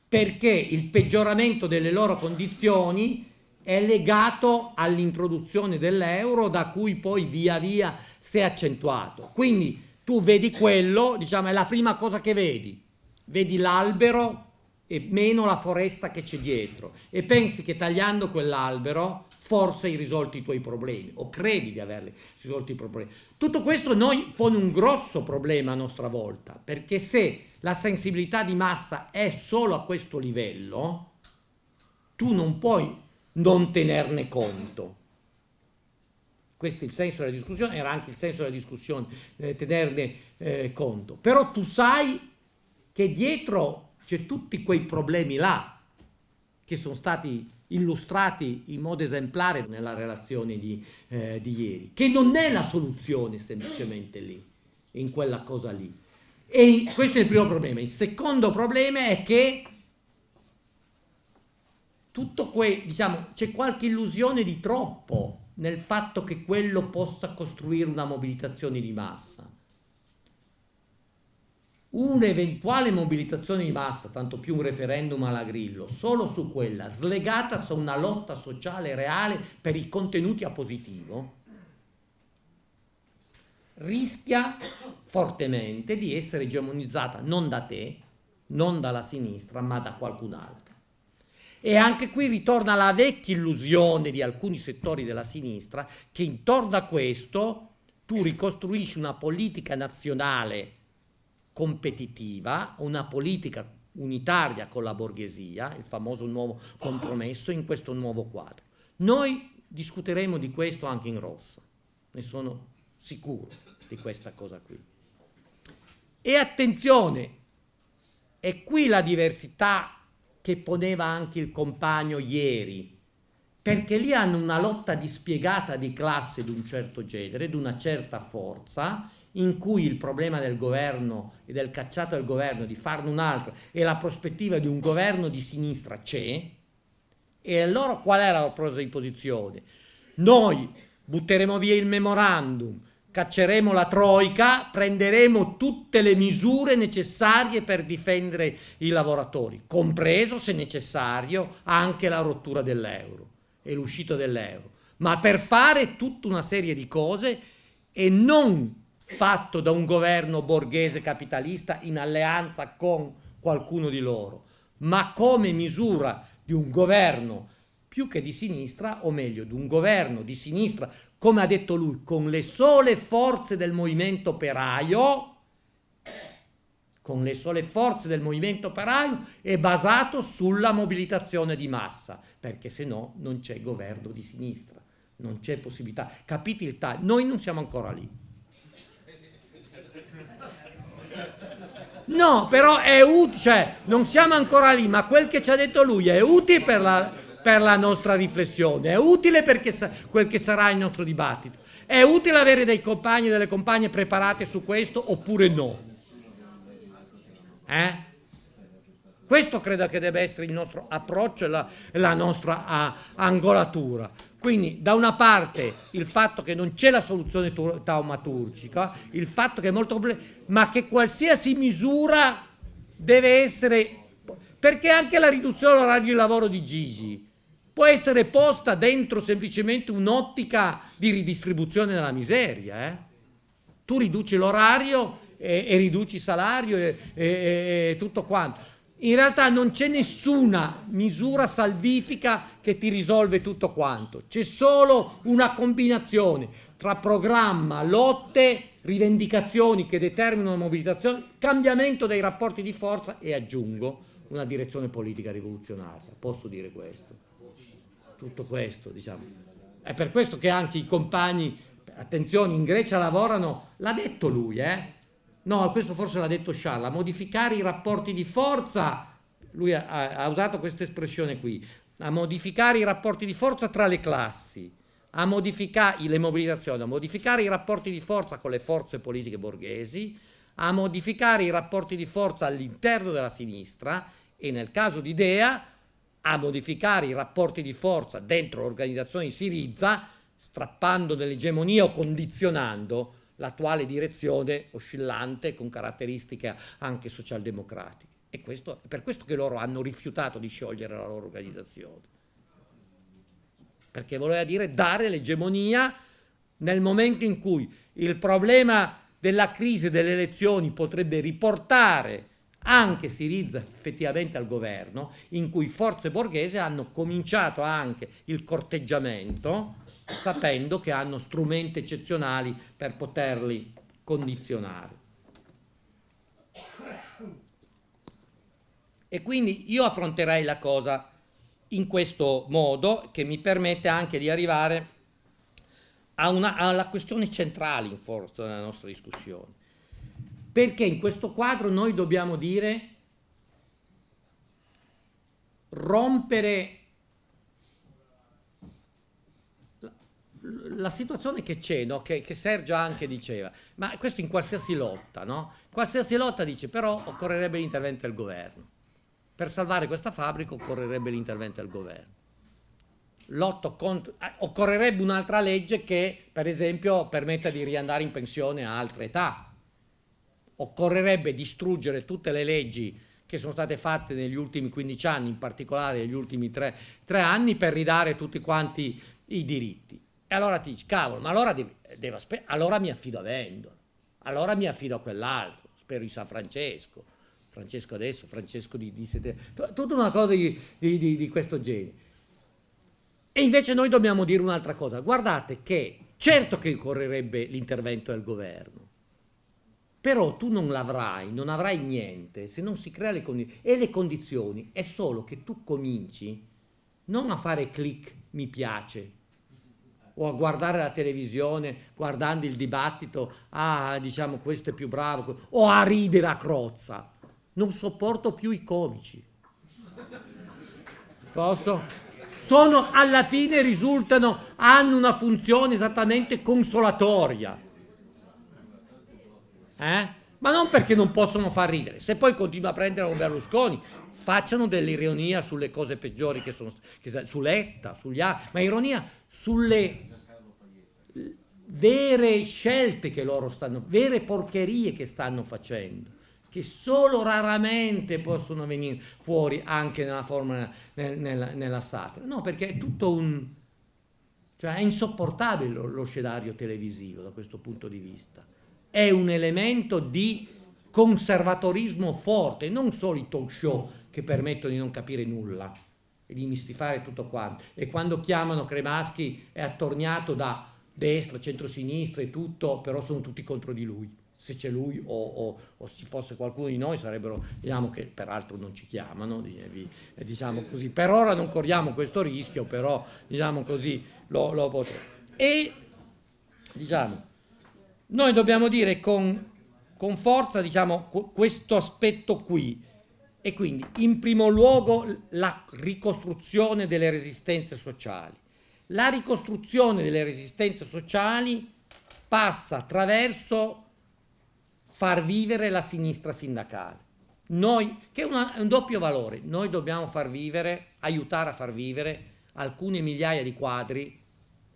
perché il peggioramento delle loro condizioni è legato all'introduzione dell'euro da cui poi via via si è accentuato. Quindi tu vedi quello, diciamo, è la prima cosa che vedi. Vedi l'albero e meno la foresta che c'è dietro e pensi che tagliando quell'albero forse hai risolto i tuoi problemi o credi di averli risolto i problemi. Tutto questo noi pone un grosso problema a nostra volta, perché se la sensibilità di massa è solo a questo livello, tu non puoi non tenerne conto. Questo è il senso della discussione, era anche il senso della discussione, eh, tenerne eh, conto. Però tu sai che dietro c'è tutti quei problemi là che sono stati illustrati in modo esemplare nella relazione di, eh, di ieri, che non è la soluzione semplicemente lì, in quella cosa lì. E questo è il primo problema. Il secondo problema è che tutto que- diciamo, c'è qualche illusione di troppo nel fatto che quello possa costruire una mobilitazione di massa un'eventuale mobilitazione di massa, tanto più un referendum alla Grillo, solo su quella, slegata su una lotta sociale reale per i contenuti a positivo, rischia fortemente di essere egemonizzata non da te, non dalla sinistra, ma da qualcun altro. E anche qui ritorna la vecchia illusione di alcuni settori della sinistra che intorno a questo tu ricostruisci una politica nazionale competitiva, una politica unitaria con la borghesia, il famoso nuovo compromesso in questo nuovo quadro. Noi discuteremo di questo anche in rossa, ne sono sicuro di questa cosa qui. E attenzione, è qui la diversità che poneva anche il compagno ieri, perché lì hanno una lotta dispiegata di classe di un certo genere, di una certa forza, in cui il problema del governo e del cacciato al governo di farne un altro e la prospettiva di un governo di sinistra c'è, e allora qual è la presa di posizione? Noi butteremo via il memorandum, cacceremo la troica, prenderemo tutte le misure necessarie per difendere i lavoratori, compreso se necessario anche la rottura dell'euro e l'uscita dell'euro, ma per fare tutta una serie di cose e non fatto da un governo borghese capitalista in alleanza con qualcuno di loro, ma come misura di un governo più che di sinistra, o meglio, di un governo di sinistra, come ha detto lui, con le sole forze del movimento operaio, con le sole forze del movimento operaio, è basato sulla mobilitazione di massa, perché se no non c'è governo di sinistra, non c'è possibilità. Capite il taglio? Noi non siamo ancora lì. No, però è utile, cioè non siamo ancora lì, ma quel che ci ha detto lui è utile per la, per la nostra riflessione, è utile per quel che sarà il nostro dibattito. È utile avere dei compagni e delle compagne preparate su questo oppure no? Eh? Questo credo che debba essere il nostro approccio e la, la nostra uh, angolatura. Quindi da una parte il fatto che non c'è la soluzione taumaturgica, il fatto che è molto ma che qualsiasi misura deve essere, perché anche la riduzione dell'orario di lavoro di Gigi può essere posta dentro semplicemente un'ottica di ridistribuzione della miseria. Eh? Tu riduci l'orario e, e, riduci il salario e, e, e tutto quanto in realtà non c'è nessuna misura salvifica che ti risolve tutto quanto, c'è solo una combinazione tra programma, lotte, rivendicazioni che determinano mobilitazione, cambiamento dei rapporti di forza e aggiungo una direzione politica rivoluzionaria, posso dire questo, tutto questo diciamo. È per questo che anche i compagni, attenzione, in Grecia lavorano, l'ha detto lui, eh? no, questo forse l'ha detto Scialla, modificare i rapporti di forza, lui ha, ha usato questa espressione qui, a modificare i rapporti di forza tra le classi, a modificare le mobilitazioni, a modificare i rapporti di forza con le forze politiche borghesi, a modificare i rapporti di forza all'interno della sinistra e nel caso di Dea a modificare i rapporti di forza dentro l'organizzazione di Siriza, strappando dell'egemonia o condizionando l'attuale direzione oscillante con caratteristiche anche socialdemocratiche. E questo, è per questo che loro hanno rifiutato di sciogliere la loro organizzazione. Perché voleva dire dare l'egemonia nel momento in cui il problema della crisi delle elezioni potrebbe riportare anche Siriza effettivamente al governo, in cui forze borghese hanno cominciato anche il corteggiamento sapendo che hanno strumenti eccezionali per poterli condizionare. E quindi io affronterei la cosa in questo modo che mi permette anche di arrivare una, alla questione centrale in forza della nostra discussione. Perché in questo quadro noi dobbiamo dire rompere la situazione che c'è, no? che, che, Sergio anche diceva, ma questo in qualsiasi lotta, no? qualsiasi lotta dice però occorrerebbe l'intervento del governo, per salvare questa fabbrica occorrerebbe l'intervento del governo. Lotto contro, eh, occorrerebbe un'altra legge che per esempio permetta di riandare in pensione a altre età, occorrerebbe distruggere tutte le leggi che sono state fatte negli ultimi 15 anni, in particolare negli ultimi 3, 3 anni, per ridare tutti quanti i diritti. E allora ti dici, cavolo, ma allora, devi, devo allora mi affido a Vendolo, allora mi affido a quell'altro, spero in San Francesco, Francesco adesso, Francesco di, di sette, tutta una cosa di, di, di questo genere. E invece noi dobbiamo dire un'altra cosa, guardate che certo che occorrerebbe l'intervento del governo, però tu non l'avrai, non avrai niente se non si crea le condizioni. E le condizioni è solo che tu cominci non a fare click mi piace, o a guardare la televisione guardando il dibattito, ah diciamo questo è più bravo, o a ridere a crozza. Non sopporto più i comici. Posso? Sono, alla fine risultano, hanno una funzione esattamente consolatoria. Eh? Ma non perché non possono far ridere, se poi continua a prendere un Berlusconi facciano dell'ironia sulle cose peggiori che sono state, su Letta, sugli altri, ma ironia sulle vere scelte che loro stanno, vere porcherie che stanno facendo, che solo raramente possono venire fuori anche nella forma, nel, nella, nella satira. No, perché è tutto un... cioè è insopportabile lo, lo scenario televisivo da questo punto di vista. È un elemento di conservatorismo forte, non solo i talk show che permettono di non capire nulla e di mistifare tutto quanto. E quando chiamano Cremaschi è attorniato da destra, centrosinistra e tutto, però sono tutti contro di lui. Se c'è lui o, o, o se fosse qualcuno di noi sarebbero, diciamo che peraltro non ci chiamano, eh, diciamo così. Per ora non corriamo questo rischio, però diciamo così lo, lo potrò. E diciamo, noi dobbiamo dire con, con forza diciamo, questo aspetto qui, e quindi in primo luogo la ricostruzione delle resistenze sociali. La ricostruzione delle resistenze sociali passa attraverso far vivere la sinistra sindacale. Noi, che è, una, è un doppio valore, noi dobbiamo far vivere, aiutare a far vivere alcune migliaia di quadri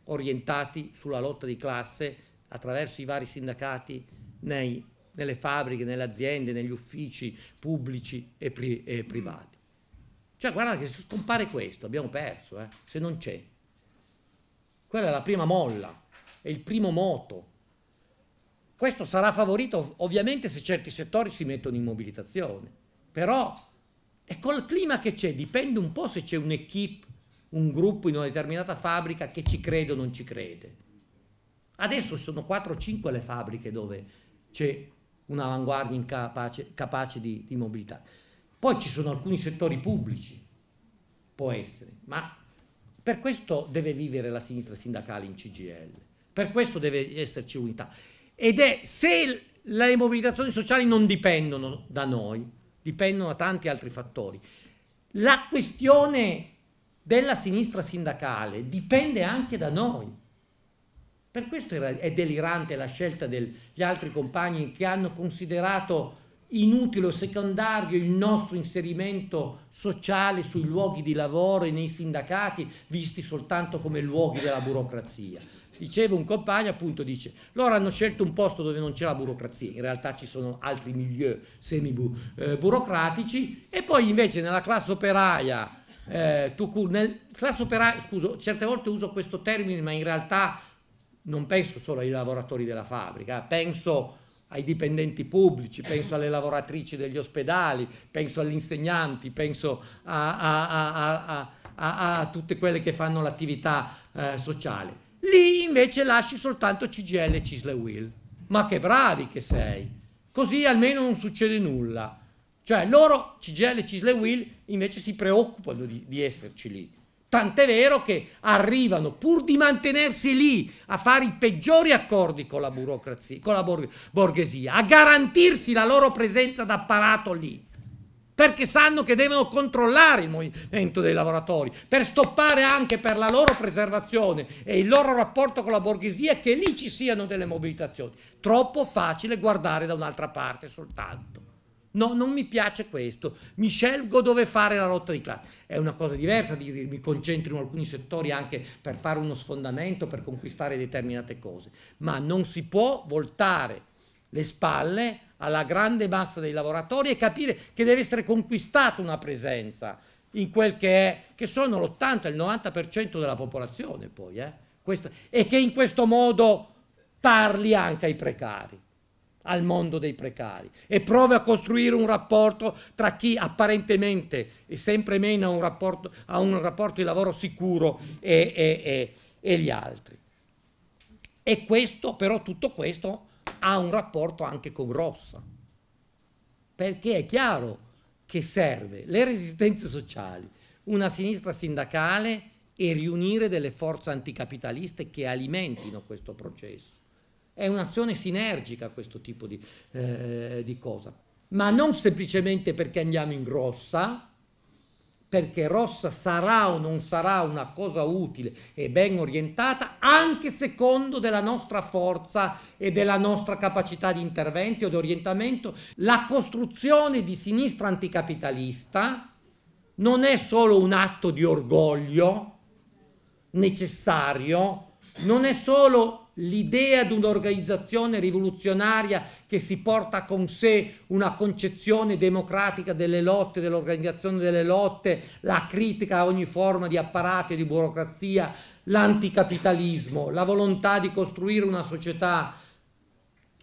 orientati sulla lotta di classe attraverso i vari sindacati nei nelle fabbriche, nelle aziende, negli uffici pubblici e, pri e privati. Cioè guardate che se scompare questo abbiamo perso, eh, se non c'è. Quella è la prima molla, è il primo moto. Questo sarà favorito ovviamente se certi settori si mettono in mobilitazione, però è col clima che c'è dipende un po' se c'è un'equipe, un gruppo in una determinata fabbrica che ci crede o non ci crede. Adesso sono 4 o 5 le fabbriche dove c'è un'avanguardia incapace, capace di, di mobilità. Poi ci sono alcuni settori pubblici, può essere, ma per questo deve vivere la sinistra sindacale in CGL, per questo deve esserci unità. Ed è se le mobilitazioni sociali non dipendono da noi, dipendono da tanti altri fattori. La questione della sinistra sindacale dipende anche da noi. Per questo è delirante la scelta degli altri compagni che hanno considerato inutile o secondario il nostro inserimento sociale sui luoghi di lavoro e nei sindacati visti soltanto come luoghi della burocrazia. Dicevo un compagno appunto, dice, loro hanno scelto un posto dove non c'è la burocrazia, in realtà ci sono altri milieu semi-burocratici eh, e poi invece nella classe operaia, eh, nel, classe operaia, scuso, certe volte uso questo termine ma in realtà non penso solo ai lavoratori della fabbrica, eh, penso ai dipendenti pubblici, penso alle lavoratrici degli ospedali, penso agli insegnanti, penso a, a, a, a tutte quelle che fanno l'attività eh, sociale. Lì invece lasci soltanto CGL, Cisle Will. Ma che bravi che sei! Così almeno non succede nulla. Cioè loro, CGL, Cisle Will, invece si preoccupano di, di esserci lì. Tant'è vero che arrivano, pur di mantenersi lì, a fare i peggiori accordi con la burocrazia, con la borghesia, a garantirsi la loro presenza d'apparato lì, perché sanno che devono controllare il movimento dei lavoratori, per stoppare anche per la loro preservazione e il loro rapporto con la borghesia che lì ci siano delle mobilitazioni. Troppo facile guardare da un'altra parte soltanto. No, non mi piace questo, mi scelgo dove fare la lotta di classe. È una cosa diversa di mi concentro in alcuni settori anche per fare uno sfondamento, per conquistare determinate cose, ma non si può voltare le spalle alla grande massa dei lavoratori e capire che deve essere conquistata una presenza in quel che è, che sono l'80 e il 90% della popolazione poi, eh? Questa, e che in questo modo parli anche ai precari al mondo dei precari e prova a costruire un rapporto tra chi apparentemente e sempre meno ha un rapporto, ha un rapporto di lavoro sicuro e, e, e, e gli altri. E questo, però tutto questo ha un rapporto anche con Rossa, perché è chiaro che serve le resistenze sociali, una sinistra sindacale e riunire delle forze anticapitaliste che alimentino questo processo è un'azione sinergica questo tipo di, eh, di cosa. Ma non semplicemente perché andiamo in rossa, perché rossa sarà o non sarà una cosa utile e ben orientata anche secondo della nostra forza e della nostra capacità di intervento e di orientamento. La costruzione di sinistra anticapitalista non è solo un atto di orgoglio necessario, non è solo l'idea di un'organizzazione rivoluzionaria che si porta con sé una concezione democratica delle lotte, dell'organizzazione delle lotte, la critica a ogni forma di apparato e di burocrazia, l'anticapitalismo, la volontà di costruire una società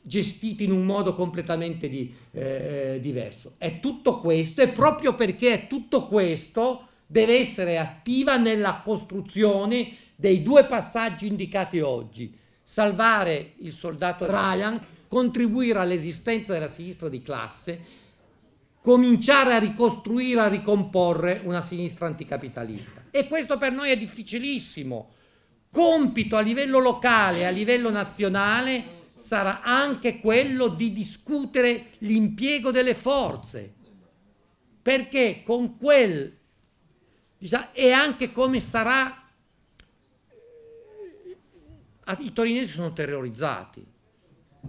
gestita in un modo completamente di, eh, diverso. È tutto questo e proprio perché è tutto questo deve essere attiva nella costruzione dei due passaggi indicati oggi salvare il soldato Ryan, contribuire all'esistenza della sinistra di classe, cominciare a ricostruire, a ricomporre una sinistra anticapitalista. E questo per noi è difficilissimo. Compito a livello locale, a livello nazionale, sarà anche quello di discutere l'impiego delle forze, perché con quel diciamo, e anche come sarà i torinesi sono terrorizzati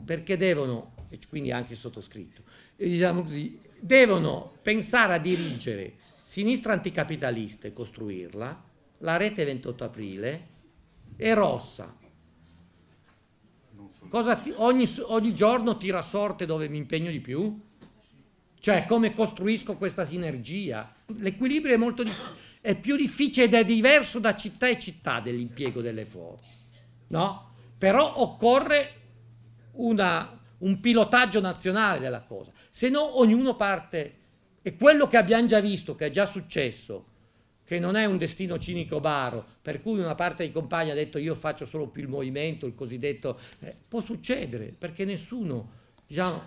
perché devono, e quindi anche il sottoscritto, diciamo così, devono pensare a dirigere sinistra anticapitalista e costruirla, la rete 28 aprile e rossa. Cosa ti, ogni, ogni giorno tira sorte dove mi impegno di più? Cioè come costruisco questa sinergia? L'equilibrio è, è più difficile ed è diverso da città e città dell'impiego delle forze no? Però occorre una, un pilotaggio nazionale della cosa, se no ognuno parte e quello che abbiamo già visto, che è già successo, che non è un destino cinico baro, per cui una parte dei compagni ha detto io faccio solo più il movimento, il cosiddetto, eh, può succedere perché nessuno, diciamo,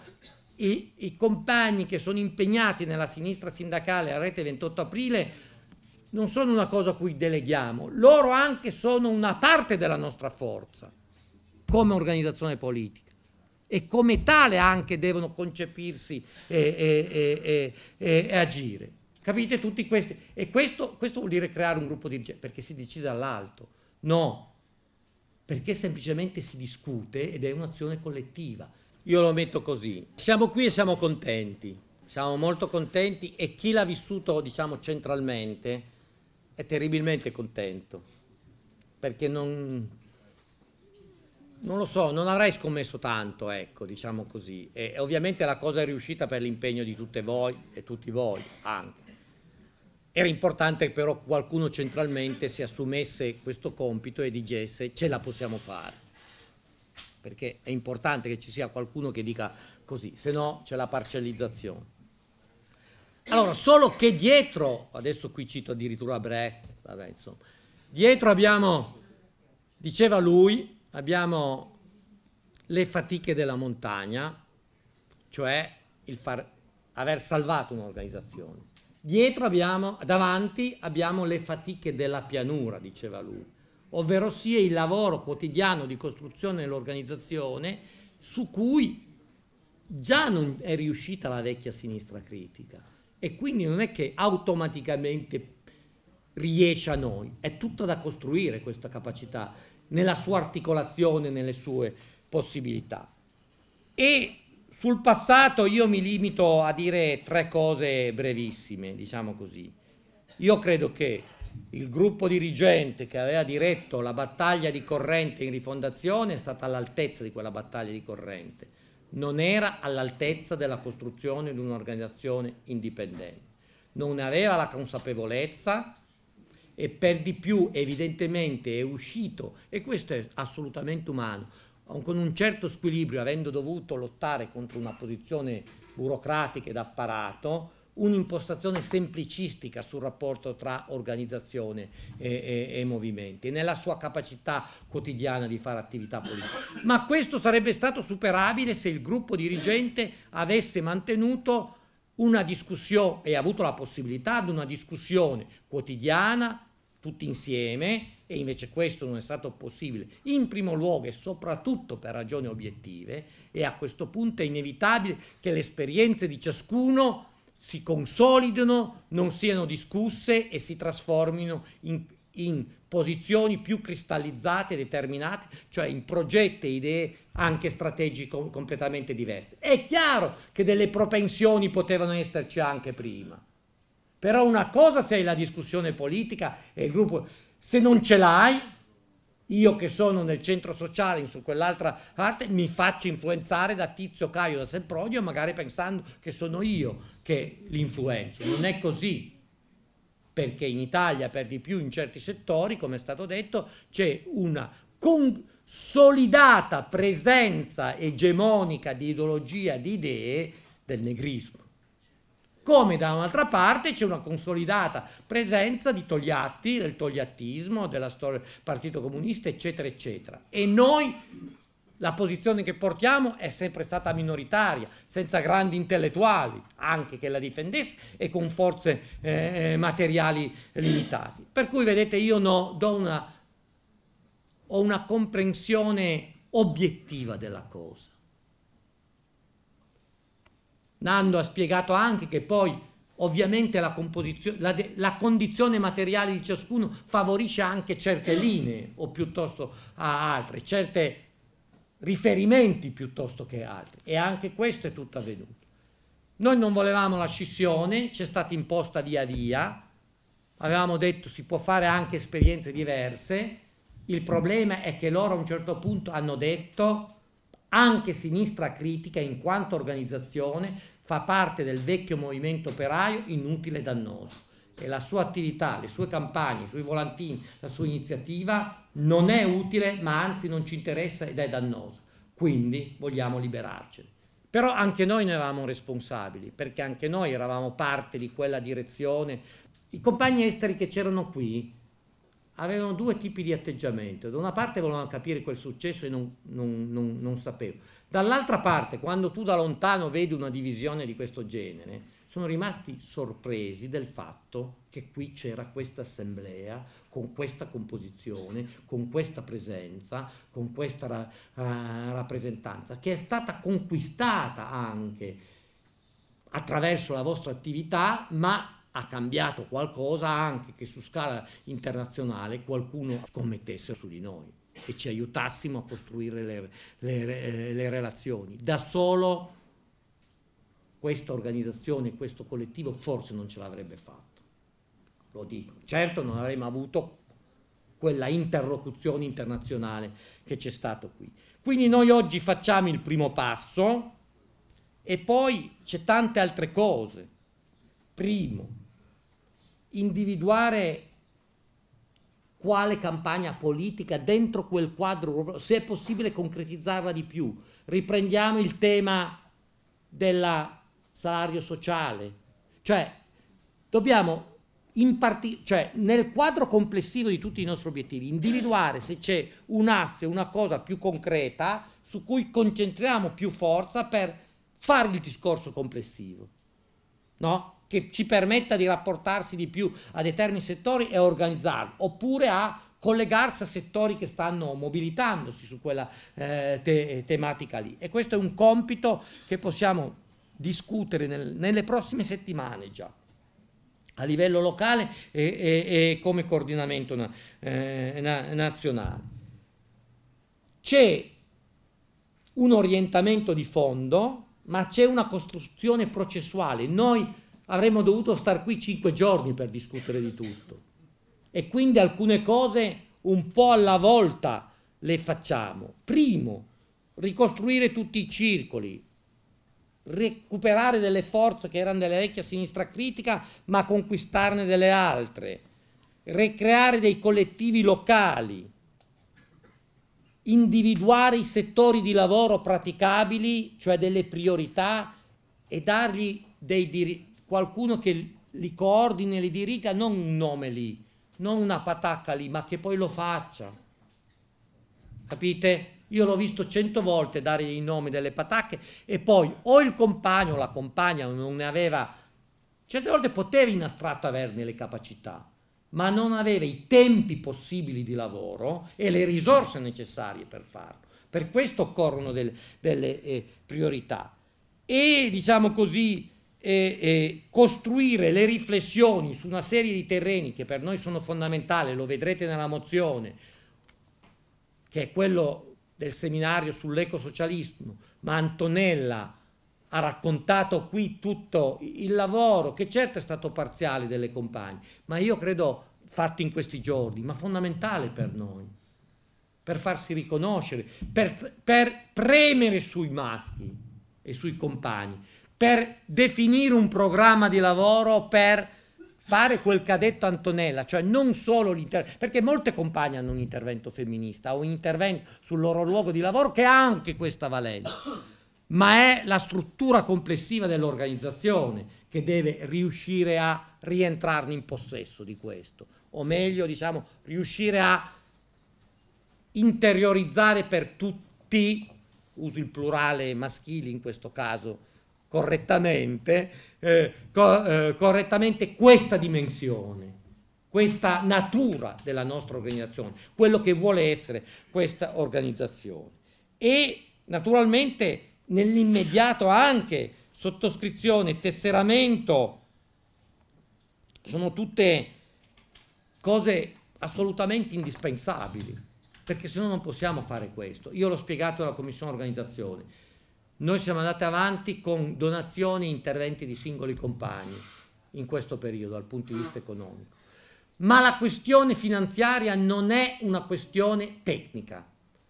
i, i compagni che sono impegnati nella sinistra sindacale a rete 28 aprile non sono una cosa a cui deleghiamo, loro anche sono una parte della nostra forza come organizzazione politica e come tale anche devono concepirsi e, e, e, e agire. Capite tutti questi? E questo, questo, vuol dire creare un gruppo di perché si decide dall'alto. No, perché semplicemente si discute ed è un'azione collettiva. Io lo metto così. Siamo qui e siamo contenti, siamo molto contenti e chi l'ha vissuto, diciamo, centralmente, è terribilmente contento, perché non, non lo so, non avrei scommesso tanto, ecco, diciamo così. E, ovviamente la cosa è riuscita per l'impegno di tutte voi e tutti voi anche. Era importante che però qualcuno centralmente si assumesse questo compito e dicesse ce la possiamo fare. Perché è importante che ci sia qualcuno che dica così, se no c'è la parcellizzazione. Allora, solo che dietro, adesso qui cito addirittura Brecht, vabbè, insomma, dietro abbiamo, diceva lui, abbiamo le fatiche della montagna, cioè il far, aver salvato un'organizzazione. Dietro abbiamo, davanti abbiamo le fatiche della pianura, diceva lui, ovvero sia il lavoro quotidiano di costruzione dell'organizzazione su cui già non è riuscita la vecchia sinistra critica e quindi non è che automaticamente riesce a noi, è tutta da costruire questa capacità nella sua articolazione, nelle sue possibilità. E sul passato io mi limito a dire tre cose brevissime, diciamo così. Io credo che il gruppo dirigente che aveva diretto la battaglia di corrente in rifondazione è stata all'altezza di quella battaglia di corrente non era all'altezza della costruzione di un'organizzazione indipendente, non aveva la consapevolezza e per di più evidentemente è uscito, e questo è assolutamente umano, con un certo squilibrio, avendo dovuto lottare contro una posizione burocratica ed apparato, un'impostazione semplicistica sul rapporto tra organizzazione e, e, e movimenti, nella sua capacità quotidiana di fare attività politica. Ma questo sarebbe stato superabile se il gruppo dirigente avesse mantenuto una discussione e avuto la possibilità di una discussione quotidiana tutti insieme e invece questo non è stato possibile in primo luogo e soprattutto per ragioni obiettive e a questo punto è inevitabile che le esperienze di ciascuno si consolidino, non siano discusse e si trasformino in, in posizioni più cristallizzate, determinate, cioè in progetti e idee anche strategiche completamente diverse. È chiaro che delle propensioni potevano esserci anche prima, però una cosa se hai la discussione politica e il gruppo, se non ce l'hai, io che sono nel centro sociale, su quell'altra parte, mi faccio influenzare da Tizio Caio, da Semprodio, magari pensando che sono io che l'influenzo. Non è così, perché in Italia, per di più in certi settori, come è stato detto, c'è una consolidata presenza egemonica di ideologia, di idee del negrismo come da un'altra parte c'è una consolidata presenza di Togliatti, del togliattismo, della storia del Partito Comunista, eccetera, eccetera. E noi la posizione che portiamo è sempre stata minoritaria, senza grandi intellettuali, anche che la difendesse e con forze eh, eh materiali limitate. Per cui vedete io no, una, ho una comprensione obiettiva della cosa. Nando ha spiegato anche che poi ovviamente la, la, la, condizione materiale di ciascuno favorisce anche certe linee o piuttosto a altre, certi riferimenti piuttosto che altri e anche questo è tutto avvenuto. Noi non volevamo la scissione, ci è stata imposta via via, avevamo detto si può fare anche esperienze diverse, il problema è che loro a un certo punto hanno detto anche sinistra critica in quanto organizzazione fa parte del vecchio movimento operaio inutile e dannoso e la sua attività, le sue campagne, i suoi volantini, la sua iniziativa non è utile ma anzi non ci interessa ed è dannosa. Quindi vogliamo liberarcene. Però anche noi ne eravamo responsabili perché anche noi eravamo parte di quella direzione. I compagni esteri che c'erano qui avevano due tipi di atteggiamento. Da una parte volevano capire quel successo e non, non, non, non sapevo. Dall'altra parte, quando tu da lontano vedi una divisione di questo genere, sono rimasti sorpresi del fatto che qui c'era questa assemblea con questa composizione, con questa presenza, con questa ra uh, rappresentanza, che è stata conquistata anche attraverso la vostra attività, ma ha cambiato qualcosa anche che su scala internazionale qualcuno scommettesse su di noi e ci aiutassimo a costruire le, le, eh, le relazioni. Da solo questa organizzazione, questo collettivo forse non ce l'avrebbe fatto, lo dico. Certo non avremmo avuto quella interlocuzione internazionale che c'è stato qui. Quindi noi oggi facciamo il primo passo e poi c'è tante altre cose. Primo, individuare quale campagna politica dentro quel quadro, se è possibile concretizzarla di più. Riprendiamo il tema del salario sociale, cioè dobbiamo Parti- cioè, nel quadro complessivo di tutti i nostri obiettivi, individuare se c'è un asse, una cosa più concreta su cui concentriamo più forza per fare il discorso complessivo. No? che ci permetta di rapportarsi di più a determinati settori e organizzarli, oppure a collegarsi a settori che stanno mobilitandosi su quella eh, te tematica lì. E questo è un compito che possiamo discutere nel, nelle prossime settimane già a livello locale e, e, e come coordinamento na, eh, na, nazionale. C'è un orientamento di fondo, ma c'è una costruzione processuale. Noi avremmo dovuto star qui cinque giorni per discutere di tutto. E quindi alcune cose un po' alla volta le facciamo. Primo, ricostruire tutti i circoli, recuperare delle forze che erano della vecchia sinistra critica, ma conquistarne delle altre, ricreare dei collettivi locali, individuare i settori di lavoro praticabili, cioè delle priorità, e dargli dei diritti qualcuno che li coordini, e li diriga, non un nome lì, non una patacca lì, ma che poi lo faccia. Capite? Io l'ho visto cento volte dare i nomi delle patacche e poi o il compagno o la compagna non ne aveva, certe volte poteva in astratto averne le capacità, ma non aveva i tempi possibili di lavoro e le risorse necessarie per farlo. Per questo occorrono del, delle eh, priorità. E diciamo così, eh, eh, costruire le riflessioni su una serie di terreni che per noi sono fondamentali, lo vedrete nella mozione, che è quello del seminario sull'ecosocialismo, ma Antonella ha raccontato qui tutto il lavoro, che certo è stato parziale delle compagne, ma io credo fatto in questi giorni, ma fondamentale per noi, per farsi riconoscere, per, per premere sui maschi e sui compagni per definire un programma di lavoro, per fare quel che ha detto Antonella, cioè non solo l'intervento, perché molte compagne hanno un intervento femminista o un intervento sul loro luogo di lavoro che ha anche questa valenza, ma è la struttura complessiva dell'organizzazione che deve riuscire a rientrarne in possesso di questo, o meglio, diciamo, riuscire a interiorizzare per tutti, uso il plurale maschile in questo caso, correttamente, eh, co- eh, correttamente questa dimensione, questa natura della nostra organizzazione, quello che vuole essere questa organizzazione. E naturalmente nell'immediato anche sottoscrizione, tesseramento, sono tutte cose assolutamente indispensabili, perché se no non possiamo fare questo. Io l'ho spiegato alla Commissione Organizzazione noi siamo andati avanti con donazioni e interventi di singoli compagni in questo periodo dal punto di vista economico. Ma la questione finanziaria non è una questione tecnica.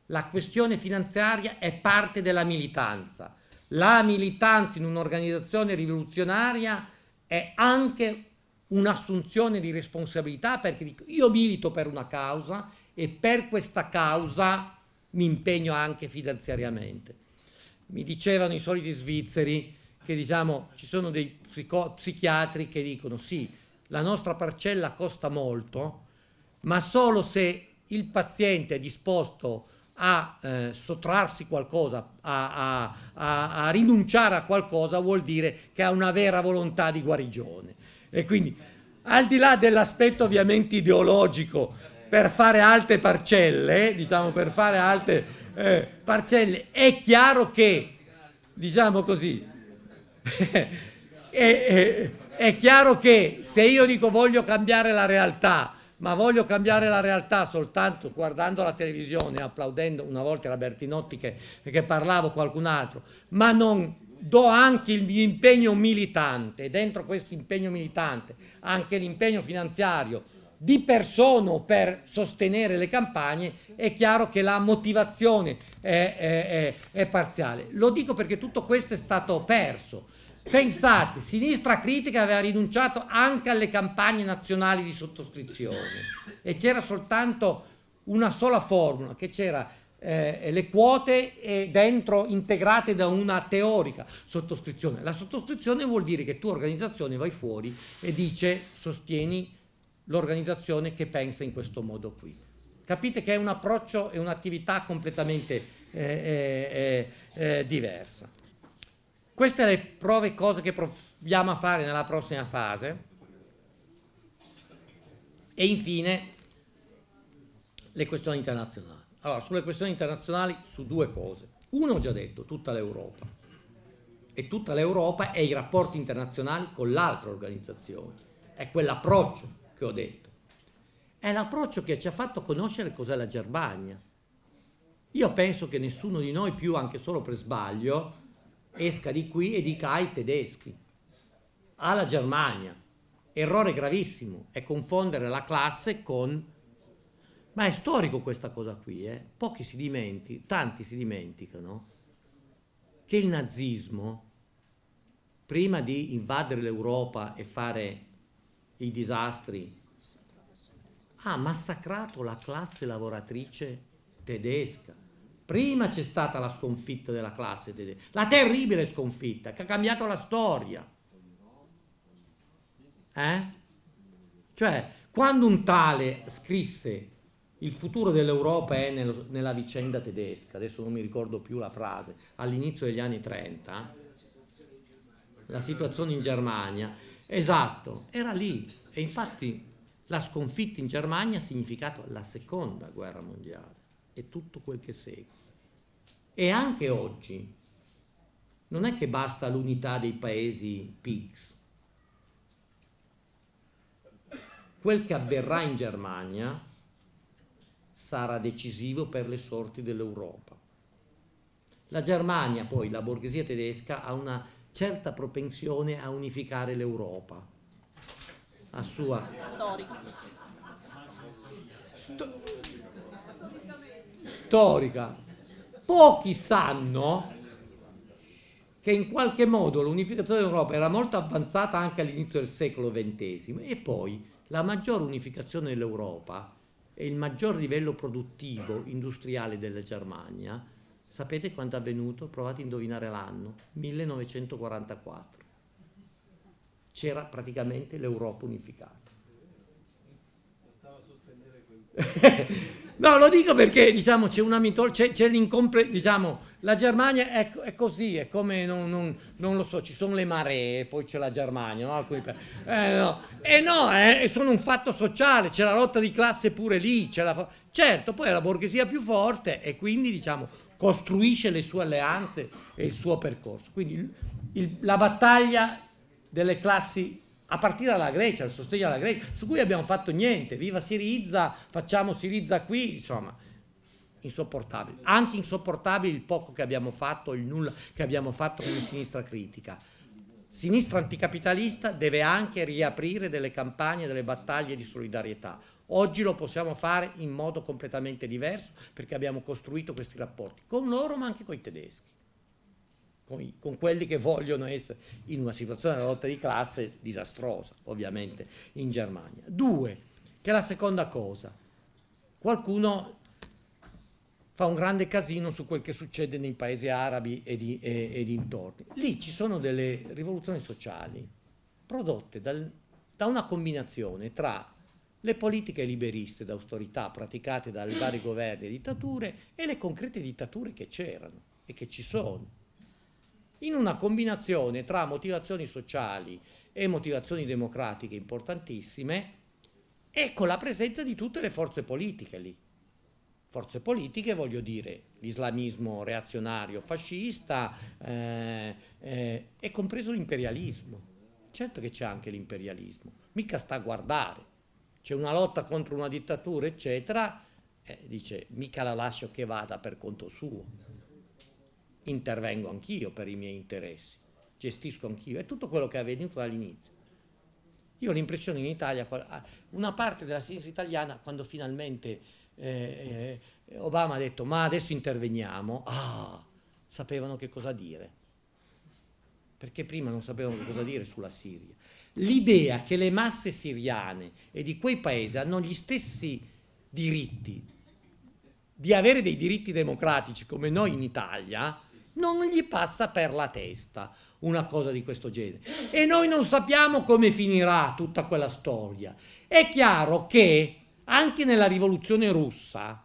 La questione finanziaria è parte della militanza. La militanza in un'organizzazione rivoluzionaria è anche un'assunzione di responsabilità perché dico io milito per una causa e per questa causa mi impegno anche finanziariamente mi dicevano i soliti svizzeri che diciamo ci sono dei psico- psichiatri che dicono sì, la nostra parcella costa molto, ma solo se il paziente è disposto a eh, sottrarsi qualcosa, a, a, a, a, rinunciare a qualcosa, vuol dire che ha una vera volontà di guarigione. E quindi, al di là dell'aspetto ovviamente ideologico, per fare alte parcelle, diciamo per fare alte eh, parcelle, è chiaro che, diciamo così, è, è, è chiaro che se io dico voglio cambiare la realtà, ma voglio cambiare la realtà soltanto guardando la televisione, applaudendo una volta la Bertinotti che, che parlavo qualcun altro, ma non do anche il mio impegno militante, dentro questo impegno militante, anche l'impegno finanziario, di persona per sostenere le campagne, è chiaro che la motivazione è, è, è, è parziale. Lo dico perché tutto questo è stato perso. Pensate, sinistra critica aveva rinunciato anche alle campagne nazionali di sottoscrizione e c'era soltanto una sola formula, che c'era eh, le quote eh, dentro integrate da una teorica sottoscrizione. La sottoscrizione vuol dire che tu organizzazione vai fuori e dice sostieni l'organizzazione che pensa in questo modo qui. Capite che è un approccio e un'attività completamente eh, eh, eh, eh diversa. Queste sono le prove cose che proviamo a fare nella prossima fase. E infine le questioni internazionali. Allora, sulle questioni internazionali su due cose. Uno ho già detto, tutta l'Europa. E tutta l'Europa e i rapporti internazionali con l'altra organizzazione. È quell'approccio che ho detto. È l'approccio che ci ha fatto conoscere cos'è la Germania. Io penso che nessuno di noi più, anche solo per sbaglio, esca di qui e dica ai tedeschi, alla Germania. Errore gravissimo è confondere la classe con... Ma è storico questa cosa qui, eh? pochi si dimenticano, tanti si dimenticano, che il nazismo, prima di invadere l'Europa e fare i disastri. Ha massacrato la classe lavoratrice tedesca. Prima c'è stata la sconfitta della classe tedesca, la terribile sconfitta che ha cambiato la storia. Eh? Cioè, quando un tale scrisse il futuro dell'Europa è nel, nella vicenda tedesca, adesso non mi ricordo più la frase, all'inizio degli anni 30, la situazione in Germania, Esatto, era lì. E infatti la sconfitta in Germania ha significato la seconda guerra mondiale e tutto quel che segue. E anche oggi non è che basta l'unità dei paesi PIGS. Quel che avverrà in Germania sarà decisivo per le sorti dell'Europa. La Germania, poi la borghesia tedesca, ha una certa propensione a unificare l'Europa, a sua storica. Sto... storica. Pochi sanno che in qualche modo l'unificazione dell'Europa era molto avanzata anche all'inizio del secolo XX e poi la maggior unificazione dell'Europa e il maggior livello produttivo industriale della Germania Sapete quanto è avvenuto? Provate a indovinare l'anno, 1944. C'era praticamente l'Europa unificata. no, lo dico perché diciamo, c'è una mitologia, c'è, l'incompre... Diciamo, la Germania è, è, così, è come, non, non, non, lo so, ci sono le maree, poi c'è la Germania, no? Eh no, eh no eh, sono un fatto sociale, c'è la lotta di classe pure lì, la... certo, poi è la borghesia più forte e quindi diciamo costruisce le sue alleanze e il suo percorso. Quindi il, la battaglia delle classi a partire dalla Grecia, il sostegno alla Grecia, su cui abbiamo fatto niente, viva Siriza, facciamo Siriza qui, insomma, insopportabile. Anche insopportabile il poco che abbiamo fatto, il nulla che abbiamo fatto come sinistra critica. Sinistra anticapitalista deve anche riaprire delle campagne, delle battaglie di solidarietà. Oggi lo possiamo fare in modo completamente diverso perché abbiamo costruito questi rapporti con loro ma anche con i tedeschi, con, i, con quelli che vogliono essere in una situazione della lotta di classe disastrosa ovviamente in Germania. Due, che è la seconda cosa, qualcuno fa un grande casino su quel che succede nei paesi arabi e, di, e, e dintorni. Lì ci sono delle rivoluzioni sociali prodotte dal, da una combinazione tra le politiche liberiste d'austerità praticate dai vari governi e dittature e le concrete dittature che c'erano e che ci sono, in una combinazione tra motivazioni sociali e motivazioni democratiche importantissime e con la presenza di tutte le forze politiche lì. Forze politiche, voglio dire, l'islamismo reazionario fascista eh, eh, e compreso l'imperialismo. Certo che c'è anche l'imperialismo, mica sta a guardare c'è una lotta contro una dittatura, eccetera, eh, dice mica la lascio che vada per conto suo, intervengo anch'io per i miei interessi, gestisco anch'io, è tutto quello che è avvenuto dall'inizio. Io ho l'impressione in Italia, ah, una parte della sinistra italiana, quando finalmente eh, eh, Obama ha detto ma adesso interveniamo, ah, sapevano che cosa dire, perché prima non sapevano che cosa dire sulla Siria l'idea che le masse siriane e di quei paesi hanno gli stessi diritti, di avere dei diritti democratici come noi in Italia, non gli passa per la testa una cosa di questo genere. E noi non sappiamo come finirà tutta quella storia. È chiaro che anche nella rivoluzione russa,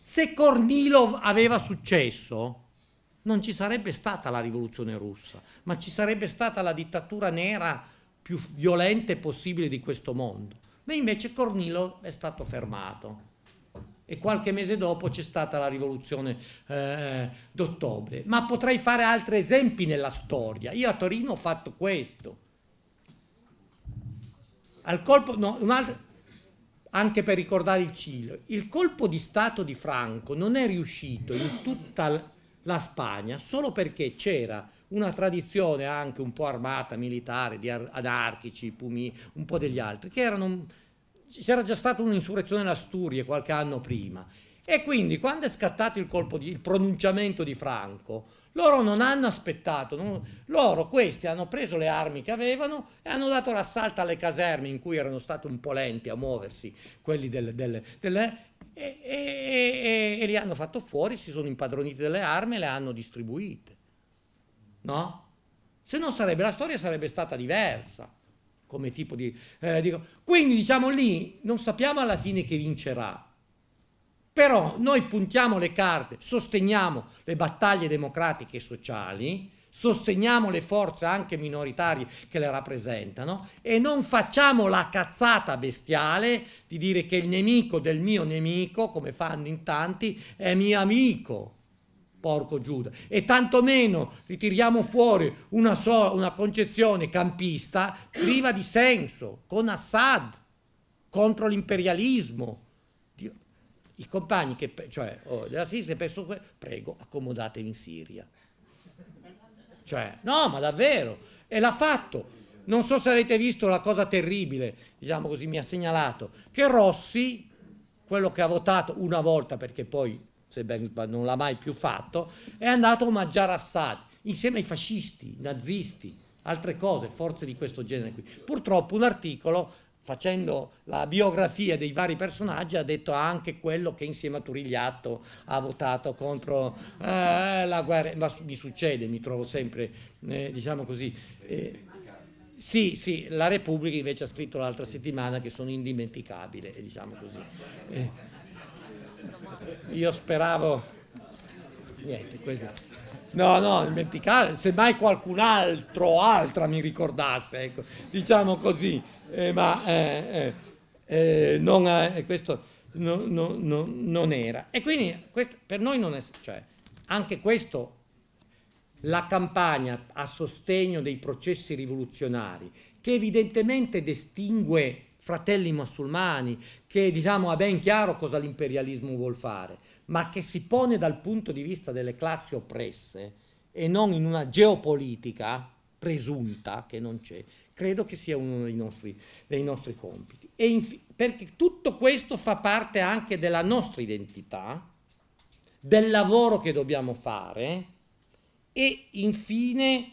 se Cornilov aveva successo, non ci sarebbe stata la rivoluzione russa, ma ci sarebbe stata la dittatura nera più violenta possibile di questo mondo. Ma invece Cornilo è stato fermato e qualche mese dopo c'è stata la rivoluzione eh, d'ottobre. Ma potrei fare altri esempi nella storia. Io a Torino ho fatto questo. Al colpo, no, altro, anche per ricordare il Cile, il colpo di Stato di Franco non è riuscito in tutta la Spagna solo perché c'era una tradizione anche un po' armata, militare, di anarchici, Pumi, un po' degli altri, che erano, c'era già stata un'insurrezione in Asturie qualche anno prima. E quindi quando è scattato il, colpo di, il pronunciamento di Franco, loro non hanno aspettato, non... loro questi hanno preso le armi che avevano e hanno dato l'assalto alle caserme in cui erano stati un po' lenti a muoversi quelli delle, delle, delle... Eh, e, e, e, e, li hanno fatto fuori, si sono impadroniti delle armi e le hanno distribuite. No? Se no sarebbe, la storia sarebbe stata diversa come tipo di... Eh, dico. Quindi diciamo lì non sappiamo alla fine chi vincerà però noi puntiamo le carte, sosteniamo le battaglie democratiche e sociali, sosteniamo le forze anche minoritarie che le rappresentano e non facciamo la cazzata bestiale di dire che il nemico del mio nemico, come fanno in tanti, è mio amico. Porco Giuda, e tantomeno ritiriamo fuori una, so una concezione campista priva di senso con Assad contro l'imperialismo i compagni che, cioè, oh, della sinistra che pensano, prego, accomodatevi in Siria. Cioè, no, ma davvero, e l'ha fatto. Non so se avete visto la cosa terribile, diciamo così, mi ha segnalato, che Rossi, quello che ha votato una volta perché poi, se ben non l'ha mai più fatto, è andato a omaggiare Assad, insieme ai fascisti, nazisti, altre cose, forze di questo genere qui. Purtroppo un articolo facendo la biografia dei vari personaggi ha detto anche quello che insieme a Turigliatto ha votato contro eh, la guerra, ma mi succede, mi trovo sempre, eh, diciamo così. Eh, sì, sì, la Repubblica invece ha scritto l'altra settimana che sono indimenticabile, eh, diciamo così. Eh, io speravo... Niente, questo... No, no, dimenticare, semmai qualcun altro, altra mi ricordasse, ecco, diciamo così eh, ma eh, eh, eh non, eh, questo no, no, no, non era. E quindi questo, per noi non è... Cioè, anche questo, la campagna a sostegno dei processi rivoluzionari, che evidentemente distingue fratelli musulmani, che diciamo ha ben chiaro cosa l'imperialismo vuol fare, ma che si pone dal punto di vista delle classi oppresse e non in una geopolitica presunta che non c'è, Credo che sia uno dei nostri, dei nostri compiti. Inf- perché tutto questo fa parte anche della nostra identità, del lavoro che dobbiamo fare e infine,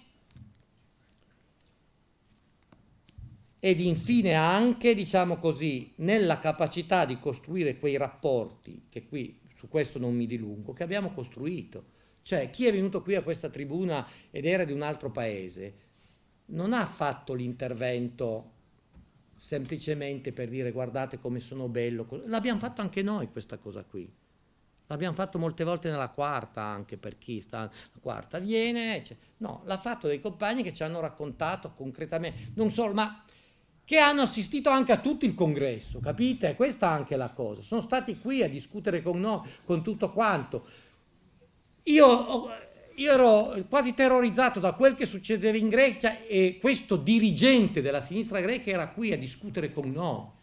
ed infine anche, diciamo così, nella capacità di costruire quei rapporti, che qui su questo non mi dilungo, che abbiamo costruito. Cioè, chi è venuto qui a questa tribuna ed era di un altro paese, non ha fatto l'intervento semplicemente per dire guardate come sono bello, l'abbiamo fatto anche noi questa cosa qui. L'abbiamo fatto molte volte nella quarta, anche per chi sta, la quarta viene, cioè, no, l'ha fatto dei compagni che ci hanno raccontato concretamente, non solo, ma che hanno assistito anche a tutto il congresso, capite? Questa è anche la cosa. Sono stati qui a discutere con noi, con tutto quanto. Io io ero quasi terrorizzato da quel che succedeva in Grecia e questo dirigente della sinistra greca era qui a discutere con noi.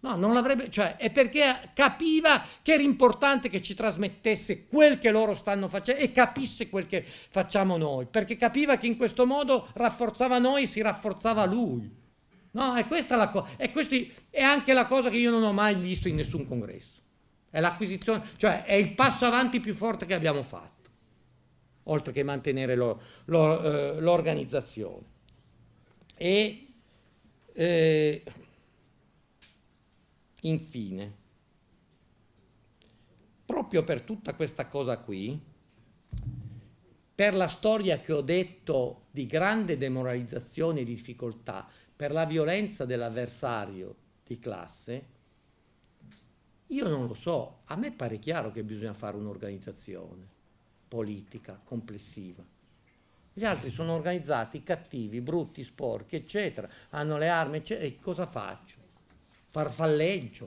No, non l'avrebbe, cioè, è perché capiva che era importante che ci trasmettesse quel che loro stanno facendo e capisse quel che facciamo noi, perché capiva che in questo modo rafforzava noi e si rafforzava lui. No, è questa la cosa, e questa è anche la cosa che io non ho mai visto in nessun congresso. È l'acquisizione, cioè è il passo avanti più forte che abbiamo fatto oltre che mantenere eh, l'organizzazione. E eh, infine, proprio per tutta questa cosa qui, per la storia che ho detto di grande demoralizzazione e difficoltà, per la violenza dell'avversario di classe, io non lo so, a me pare chiaro che bisogna fare un'organizzazione politica complessiva. Gli altri sono organizzati, cattivi, brutti, sporchi, eccetera, hanno le armi, eccetera. E cosa faccio? Farfalleggio,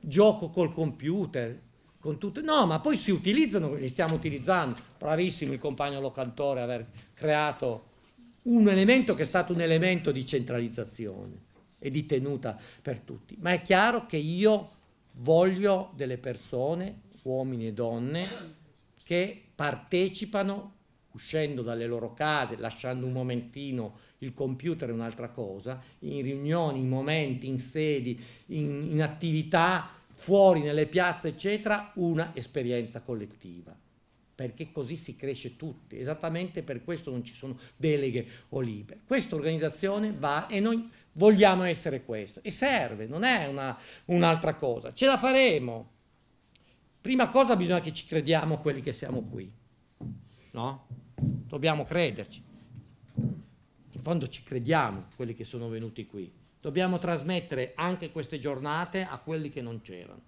gioco col computer, con tutto. No, ma poi si utilizzano, li stiamo utilizzando. Bravissimo il compagno locantore aver creato un elemento che è stato un elemento di centralizzazione e di tenuta per tutti. Ma è chiaro che io voglio delle persone, uomini e donne, che partecipano uscendo dalle loro case, lasciando un momentino il computer è un'altra cosa, in riunioni, in momenti, in sedi, in, in attività, fuori nelle piazze, eccetera, una esperienza collettiva. Perché così si cresce tutti, esattamente per questo non ci sono deleghe o libere. Questa organizzazione va e noi vogliamo essere questo e serve, non è un'altra un cosa. Ce la faremo, Prima cosa bisogna che ci crediamo quelli che siamo qui, no? Dobbiamo crederci. In fondo ci crediamo quelli che sono venuti qui. Dobbiamo trasmettere anche queste giornate a quelli che non c'erano,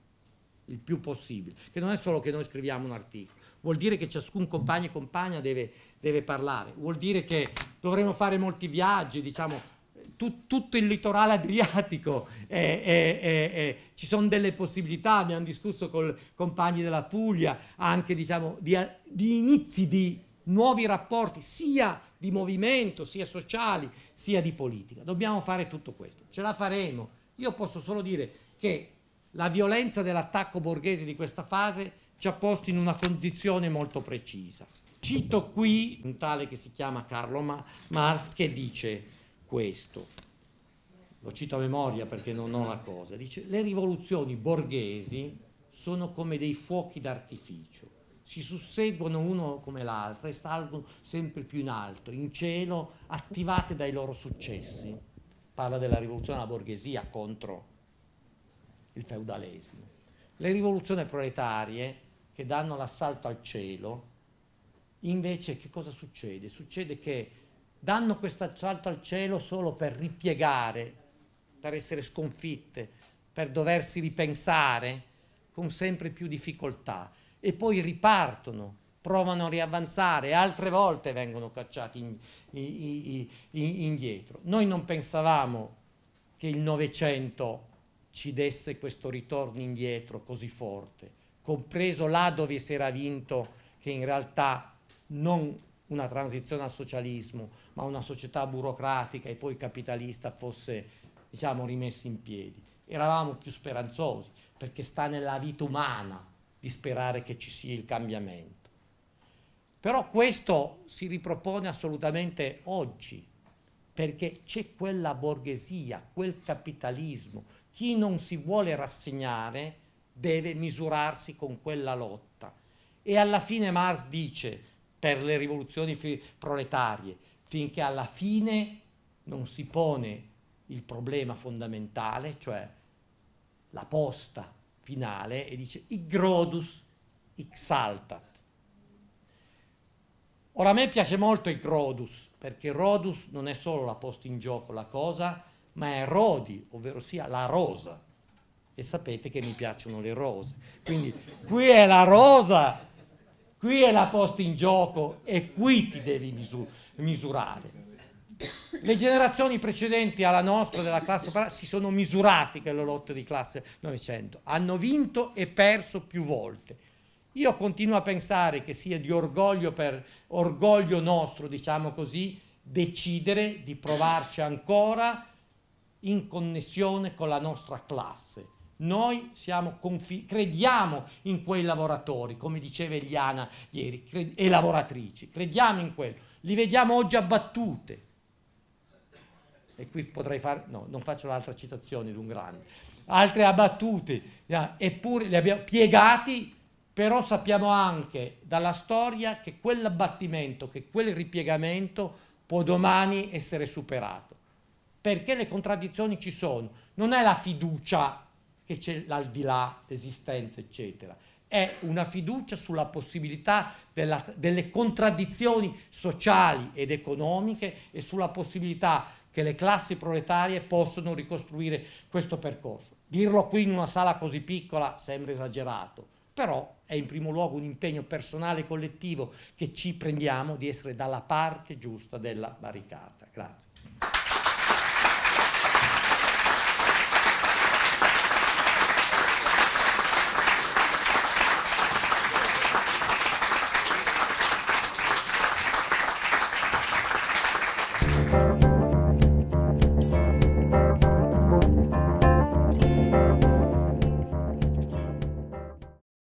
il più possibile. Che non è solo che noi scriviamo un articolo, vuol dire che ciascun compagno e compagna deve, deve parlare, vuol dire che dovremo fare molti viaggi, diciamo, tu, tutto il litorale adriatico, eh, eh, eh, eh ci sono delle possibilità, abbiamo discusso con compagni della Puglia, anche diciamo, di, di inizi di nuovi rapporti sia di movimento, sia sociali, sia di politica. Dobbiamo fare tutto questo, ce la faremo. Io posso solo dire che la violenza dell'attacco borghese di questa fase ci ha posto in una condizione molto precisa. Cito qui un tale che si chiama Carlo Mars che dice questo, lo cito a memoria perché non ho la cosa, dice le rivoluzioni borghesi sono come dei fuochi d'artificio, si susseguono uno come l'altro e salgono sempre più in alto, in cielo, attivate dai loro successi. Parla della rivoluzione della borghesia contro il feudalesimo. Le rivoluzioni proletarie che danno l'assalto al cielo, invece che cosa succede? Succede che danno questo salto al cielo solo per ripiegare, per essere sconfitte, per doversi ripensare con sempre più difficoltà e poi ripartono, provano a riavanzare, altre volte vengono cacciati in, in, in, indietro. Noi non pensavamo che il Novecento ci desse questo ritorno indietro così forte, compreso là dove si era vinto che in realtà non una transizione al socialismo, ma una società burocratica e poi capitalista fosse diciamo, rimessa in piedi. Eravamo più speranzosi, perché sta nella vita umana di sperare che ci sia il cambiamento. Però questo si ripropone assolutamente oggi, perché c'è quella borghesia, quel capitalismo. Chi non si vuole rassegnare deve misurarsi con quella lotta. E alla fine Marx dice per le rivoluzioni proletarie, finché alla fine non si pone il problema fondamentale, cioè la posta finale, e dice Igrodus exaltat. Ora a me piace molto Igrodus, perché Rodus non è solo la posta in gioco, la cosa, ma è Rodi, ovvero sia la rosa. E sapete che mi piacciono le rose. Quindi qui è la rosa qui è la posta in gioco e qui ti devi misur misurare. Le generazioni precedenti alla nostra della classe operaia si sono misurati con le lotte di classe 900, hanno vinto e perso più volte. Io continuo a pensare che sia di orgoglio per orgoglio nostro, diciamo così, decidere di provarci ancora in connessione con la nostra classe noi siamo confi- crediamo in quei lavoratori, come diceva Eliana ieri, cred- e lavoratrici, crediamo in quello. Li vediamo oggi abbattute. E qui potrei fare, no, non faccio l'altra citazione di un grande. Altre abbattute, ah, eppure li abbiamo piegati, però sappiamo anche dalla storia che quell'abbattimento, che quel ripiegamento può domani essere superato. Perché le contraddizioni ci sono. Non è la fiducia che c'è l'aldilà, l'esistenza, eccetera. È una fiducia sulla possibilità della, delle contraddizioni sociali ed economiche e sulla possibilità che le classi proletarie possono ricostruire questo percorso. Dirlo qui in una sala così piccola sembra esagerato, però è in primo luogo un impegno personale e collettivo che ci prendiamo di essere dalla parte giusta della barricata. Grazie.